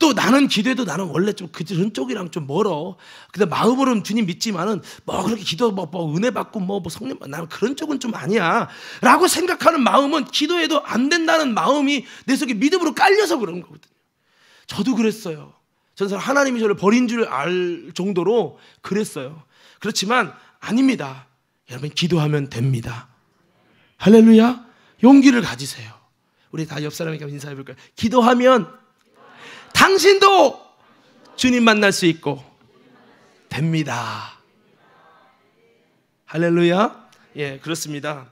또 나는 기도해도 나는 원래 좀 그런 쪽이랑 좀 멀어. 근데 마음으로는 주님 믿지만은 뭐 그렇게 기도 뭐, 뭐 은혜 받고 뭐, 뭐 성령 받고 나는 그런 쪽은 좀 아니야라고 생각하는 마음은 기도해도 안 된다는 마음이 내 속에 믿음으로 깔려서 그런 거거든요. 저도 그랬어요. 저는 하나님이 저를 버린 줄 알 정도로 그랬어요. 그렇지만 아닙니다. 여러분 기도하면 됩니다. 할렐루야. 용기를 가지세요. 우리 다 옆 사람에게 인사해 볼까요? 기도하면 당신도 주님 만날 수 있고 됩니다. 할렐루야. 예, 그렇습니다.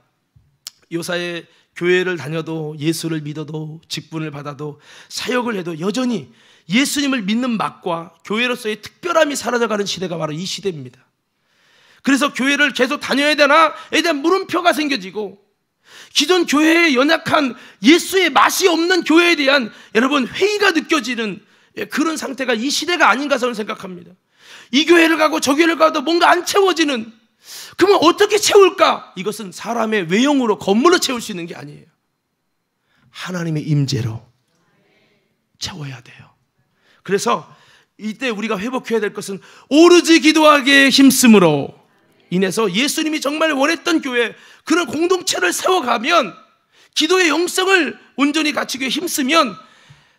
요사의 교회를 다녀도 예수를 믿어도 직분을 받아도 사역을 해도 여전히 예수님을 믿는 맛과 교회로서의 특별함이 사라져가는 시대가 바로 이 시대입니다. 그래서 교회를 계속 다녀야 되나? 에 대한 물음표가 생겨지고 기존 교회의 연약한 예수의 맛이 없는 교회에 대한 여러분 회의가 느껴지는 예, 그런 상태가 이 시대가 아닌가 저는 생각합니다. 이 교회를 가고 저 교회를 가도 뭔가 안 채워지는 그러면 어떻게 채울까? 이것은 사람의 외형으로 건물로 채울 수 있는 게 아니에요. 하나님의 임재로 채워야 돼요. 그래서 이때 우리가 회복해야 될 것은 오로지 기도하기에 힘쓰므로 인해서 예수님이 정말 원했던 교회, 그런 공동체를 세워가면 기도의 영성을 온전히 갖추기 힘쓰면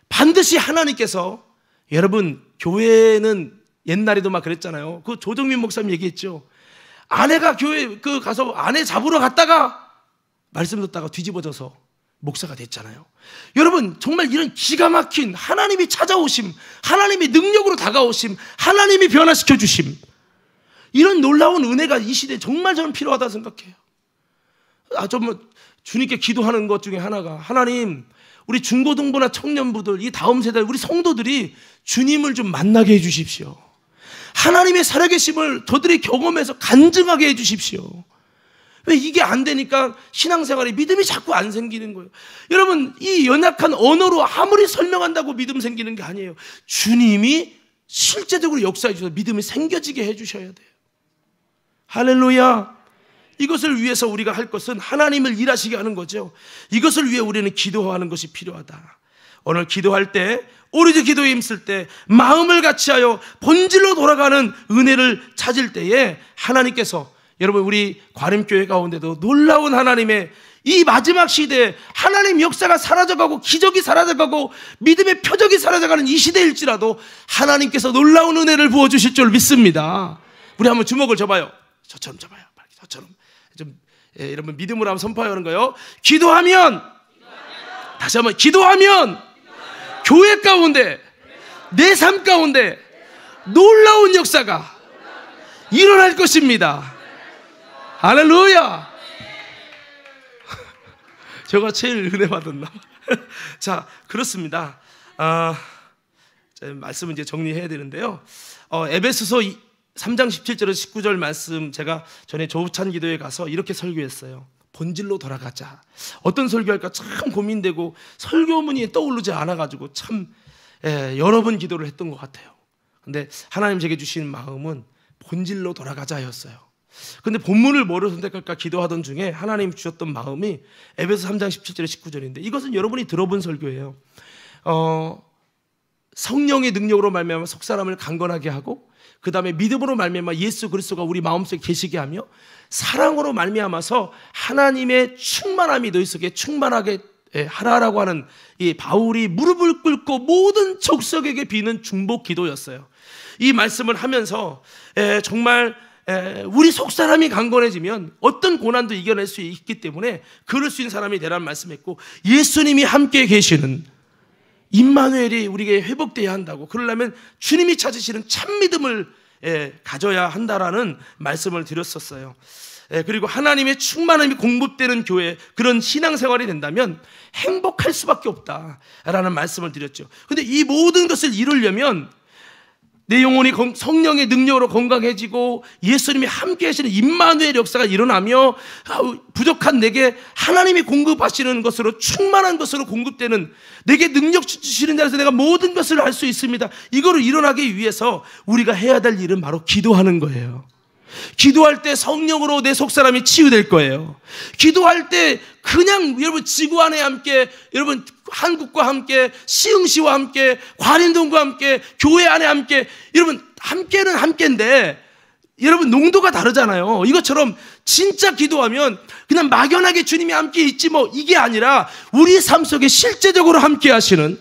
반드시 하나님께서 여러분 교회는 옛날에도 막 그랬잖아요. 그 조정민 목사님 얘기했죠. 아내가 교회 그 가서 아내 잡으러 갔다가 말씀 듣다가 뒤집어져서 목사가 됐잖아요. 여러분 정말 이런 기가 막힌 하나님이 찾아오심, 하나님이 능력으로 다가오심, 하나님이 변화시켜 주심 이런 놀라운 은혜가 이 시대에 정말 저는 필요하다 생각해요. 아좀 뭐 주님께 기도하는 것 중에 하나가 하나님 우리 중고등부나 청년부들 이 다음 세대 우리 성도들이 주님을 좀 만나게 해 주십시오. 하나님의 살아계심을 저들이 경험해서 간증하게 해 주십시오. 왜 이게 안 되니까 신앙생활에 믿음이 자꾸 안 생기는 거예요. 여러분, 이 연약한 언어로 아무리 설명한다고 믿음 생기는 게 아니에요. 주님이 실제적으로 역사해 주셔서 믿음이 생겨지게 해 주셔야 돼요. 할렐루야. 이것을 위해서 우리가 할 것은 하나님을 일하시게 하는 거죠. 이것을 위해 우리는 기도하는 것이 필요하다. 오늘 기도할 때 오로지 기도에 힘쓸 때 마음을 같이하여 본질로 돌아가는 은혜를 찾을 때에 하나님께서 여러분 우리 과림교회 가운데도 놀라운 하나님의 이 마지막 시대에 하나님 역사가 사라져가고 기적이 사라져가고 믿음의 표적이 사라져가는 이 시대일지라도 하나님께서 놀라운 은혜를 부어주실 줄 믿습니다. 우리 한번 주먹을 접어요. 저처럼 접어요. 저처럼. 좀 예, 여러분 믿음으로 한번 선포하는 거예요. 기도하면, 기도하면 다시 한번 기도하면, 기도하면 교회 가운데 내 삶 가운데 놀라운 역사가 일어날 것입니다. 할렐루야. 제가 제일 은혜 받았나? 자, 그렇습니다. 아, 말씀은 이제 정리해야 되는데요. 어, 에베소서 3장 17절에서 19절 말씀 제가 전에 조찬 부 기도에 가서 이렇게 설교했어요. 본질로 돌아가자. 어떤 설교할까 참 고민되고 설교문이 떠오르지 않아가지고 참 예, 여러 번 기도를 했던 것 같아요. 근데 하나님 제게 주신 마음은 본질로 돌아가자였어요. 근데 본문을 뭐를 선택할까 기도하던 중에 하나님 주셨던 마음이 에베소 3장 17절에 19절인데 이것은 여러분이 들어본 설교예요. 어, 성령의 능력으로 말미암아 속 사람을 강건하게 하고 그 다음에 믿음으로 말미암아 예수 그리스도가 우리 마음속에 계시게 하며 사랑으로 말미암아서 하나님의 충만함이 너희 속에 충만하게 예, 하라라고 하는 이 바울이 무릎을 꿇고 모든 족속에게 비는 중복 기도였어요. 이 말씀을 하면서 예, 정말 예, 우리 속 사람이 강건해지면 어떤 고난도 이겨낼 수 있기 때문에 그럴 수 있는 사람이 되라는 말씀했고 예수님이 함께 계시는 임마누엘이 우리에게 회복돼야 한다고 그러려면 주님이 찾으시는 참 믿음을 예, 가져야 한다라는 말씀을 드렸었어요. 예, 그리고 하나님의 충만함이 공급되는 교회 그런 신앙생활이 된다면 행복할 수밖에 없다라는 말씀을 드렸죠. 그런데이 모든 것을 이루려면 내 영혼이 성령의 능력으로 건강해지고 예수님이 함께 하시는 임마누엘 역사가 일어나며 부족한 내게 하나님이 공급하시는 것으로 충만한 것으로 공급되는 내게 능력 주시는 자에서 내가 모든 것을 할 수 있습니다. 이거를 일어나기 위해서 우리가 해야 될 일은 바로 기도하는 거예요. 기도할 때 성령으로 내 속사람이 치유될 거예요. 기도할 때 그냥 여러분 지구 안에 함께 여러분 한국과 함께 시흥시와 함께 관인동과 함께 교회 안에 함께 여러분 함께는 함께인데 여러분 농도가 다르잖아요. 이것처럼 진짜 기도하면 그냥 막연하게 주님이 함께 있지 뭐 이게 아니라 우리 삶 속에 실제적으로 함께 하시는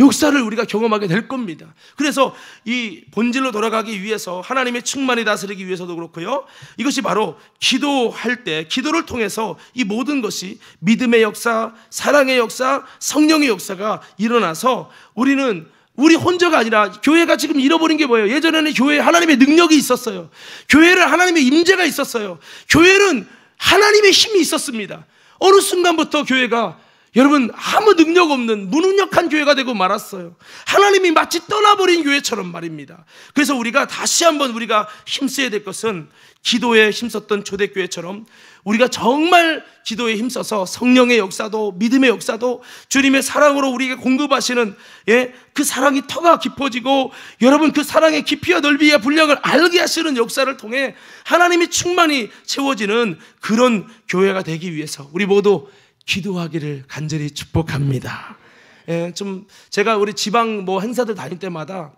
역사를 우리가 경험하게 될 겁니다. 그래서 이 본질로 돌아가기 위해서 하나님의 충만이 다스리기 위해서도 그렇고요. 이것이 바로 기도할 때 기도를 통해서 이 모든 것이 믿음의 역사, 사랑의 역사, 성령의 역사가 일어나서 우리는 우리 혼자가 아니라 교회가 지금 잃어버린 게 뭐예요? 예전에는 교회에 하나님의 능력이 있었어요. 교회를 하나님의 임재가 있었어요. 교회는 하나님의 힘이 있었습니다. 어느 순간부터 교회가 여러분 아무 능력 없는 무능력한 교회가 되고 말았어요. 하나님이 마치 떠나버린 교회처럼 말입니다. 그래서 우리가 다시 한번 우리가 힘써야 될 것은 기도에 힘썼던 초대교회처럼 우리가 정말 기도에 힘써서 성령의 역사도 믿음의 역사도 주님의 사랑으로 우리에게 공급하시는 예, 그 사랑이 터가 깊어지고 여러분 그 사랑의 깊이와 넓이와 분량을 알게 하시는 역사를 통해 하나님이 충만히 채워지는 그런 교회가 되기 위해서 우리 모두 기도하기를 간절히 축복합니다. 예, 좀 제가 우리 지방 뭐 행사들 다닐 때마다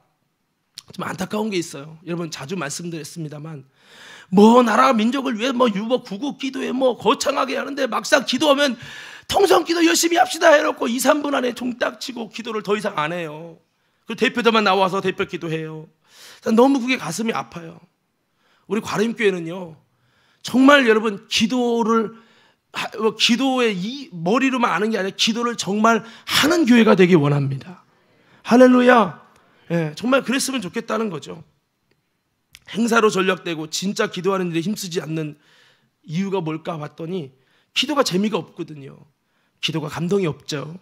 좀 안타까운 게 있어요. 여러분 자주 말씀드렸습니다만 뭐 나라 민족을 위해 뭐 유머 구국 기도에 뭐 거창하게 하는데 막상 기도하면 통성 기도 열심히 합시다 해놓고 2, 3분 안에 종딱 치고 기도를 더 이상 안 해요. 그대표자만 나와서 대표 기도해요. 너무 그게 가슴이 아파요. 우리 과림교회는요. 정말 여러분 기도를 뭐 기도의 이 머리로만 아는 게 아니라 기도를 정말 하는 교회가 되기 원합니다. 할렐루야. 예, 정말 그랬으면 좋겠다는 거죠. 행사로 전략되고 진짜 기도하는 일에 힘쓰지 않는 이유가 뭘까 봤더니 기도가 재미가 없거든요. 기도가 감동이 없죠.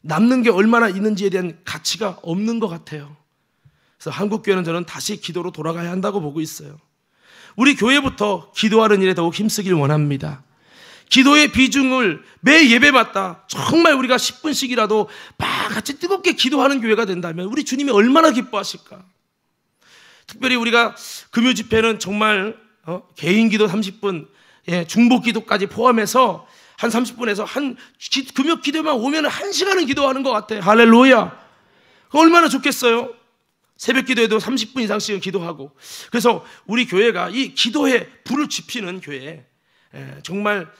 남는 게 얼마나 있는지에 대한 가치가 없는 것 같아요. 그래서 한국교회는 저는 다시 기도로 돌아가야 한다고 보고 있어요. 우리 교회부터 기도하는 일에 더욱 힘쓰길 원합니다. 기도의 비중을 매 예배마다 정말 우리가 10분씩이라도 막 같이 뜨겁게 기도하는 교회가 된다면 우리 주님이 얼마나 기뻐하실까? 특별히 우리가 금요 집회는 정말 어? 개인 기도 30분, 예, 중복 기도까지 포함해서 한 30분에서 한 기, 금요 기도만 오면 한 시간은 기도하는 것 같아. 할렐루야. 얼마나 좋겠어요? 새벽 기도에도 30분 이상씩은 기도하고. 그래서 우리 교회가 이 기도에 불을 지피는 교회. 예, 정말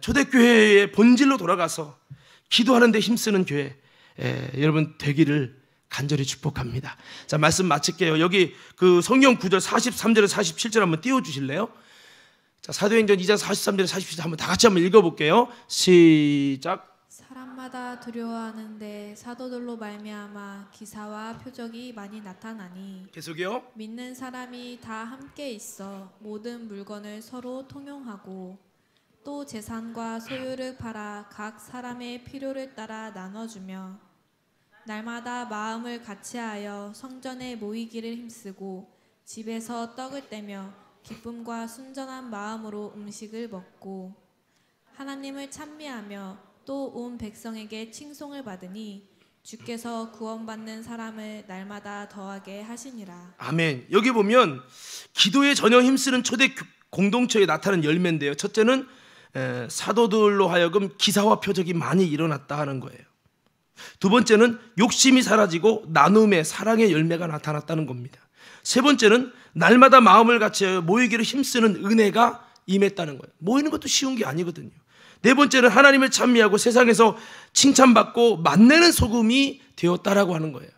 초대교회의 본질로 돌아가서 기도하는 데 힘쓰는 교회 여러분 되기를 간절히 축복합니다. 자, 말씀 마칠게요. 여기 그 성경 구절 43절에 47절 한번 띄워 주실래요? 자, 사도행전 2장 43절에 47절 한번 다 같이 한번 읽어 볼게요. 시작. 사람마다 두려워하는데 사도들로 말미암아 기사와 표적이 많이 나타나니 계속이요. 믿는 사람이 다 함께 있어 모든 물건을 서로 통용하고 또 재산과 소유를 팔아 각 사람의 필요를 따라 나눠주며 날마다 마음을 같이하여 성전에 모이기를 힘쓰고 집에서 떡을 떼며 기쁨과 순전한 마음으로 음식을 먹고 하나님을 찬미하며 또 온 백성에게 칭송을 받으니 주께서 구원받는 사람을 날마다 더하게 하시니라. 아멘. 여기 보면 기도에 전혀 힘쓰는 초대 공동체에 나타난 열매인데요. 첫째는 사도들로 하여금 기사와 표적이 많이 일어났다 하는 거예요. 두 번째는 욕심이 사라지고 나눔의 사랑의 열매가 나타났다는 겁니다. 세 번째는 날마다 마음을 같이 모이기로 힘쓰는 은혜가 임했다는 거예요. 모이는 것도 쉬운 게 아니거든요. 네 번째는 하나님을 찬미하고 세상에서 칭찬받고 만내는 소금이 되었다라고 하는 거예요.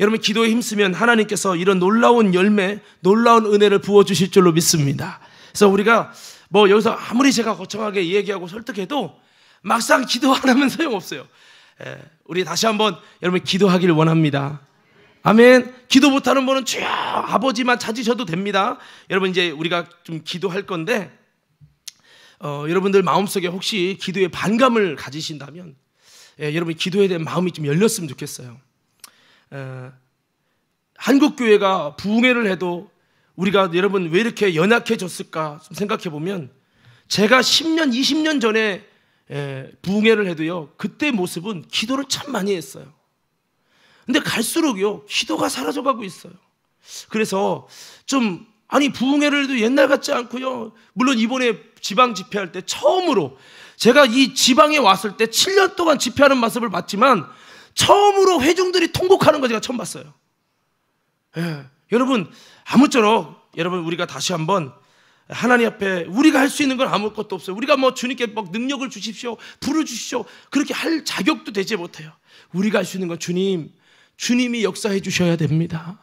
여러분 기도에 힘쓰면 하나님께서 이런 놀라운 열매, 놀라운 은혜를 부어 주실 줄로 믿습니다. 그래서 우리가 뭐 여기서 아무리 제가 거창하게 얘기하고 설득해도 막상 기도 안 하면 소용없어요. 예, 우리 다시 한번 여러분 기도하길 원합니다. 아멘. 기도 못하는 분은 주여 아버지만 찾으셔도 됩니다. 여러분 이제 우리가 좀 기도할 건데 어, 여러분들 마음속에 혹시 기도에 반감을 가지신다면 예, 여러분 기도에 대한 마음이 좀 열렸으면 좋겠어요. 예, 어, 한국 교회가 부흥회를 해도 우리가 여러분 왜 이렇게 연약해졌을까 좀 생각해 보면 제가 10년, 20년 전에 예, 부흥회를 해도요. 그때 모습은 기도를 참 많이 했어요. 근데 갈수록요. 기도가 사라져 가고 있어요. 그래서 좀 아니 부흥회를 해도 옛날 같지 않고요. 물론 이번에 지방 집회할 때 처음으로 제가 이 지방에 왔을 때 7년 동안 집회하는 모습을 봤지만 처음으로 회중들이 통곡하는 거 제가 처음 봤어요. 예. 여러분 아무쪼록 여러분 우리가 다시 한번 하나님 앞에 우리가 할 수 있는 건 아무것도 없어요. 우리가 뭐 주님께 막 능력을 주십시오. 불을 주십시오. 그렇게 할 자격도 되지 못해요. 우리가 할 수 있는 건 주님, 주님이 역사해 주셔야 됩니다.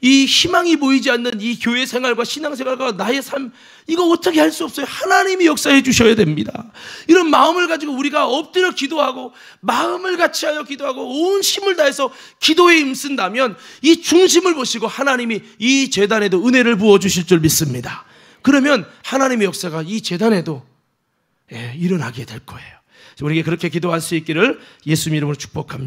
이 희망이 보이지 않는 이 교회 생활과 신앙 생활과 나의 삶, 이거 어떻게 할 수 없어요. 하나님이 역사해 주셔야 됩니다. 이런 마음을 가지고 우리가 엎드려 기도하고, 마음을 같이 하여 기도하고, 온 힘을 다해서 기도에 임쓴다면, 이 중심을 보시고 하나님이 이 재단에도 은혜를 부어주실 줄 믿습니다. 그러면 하나님의 역사가 이 재단에도 예, 일어나게 될 거예요. 우리에게 그렇게 기도할 수 있기를 예수 이름으로 축복합니다.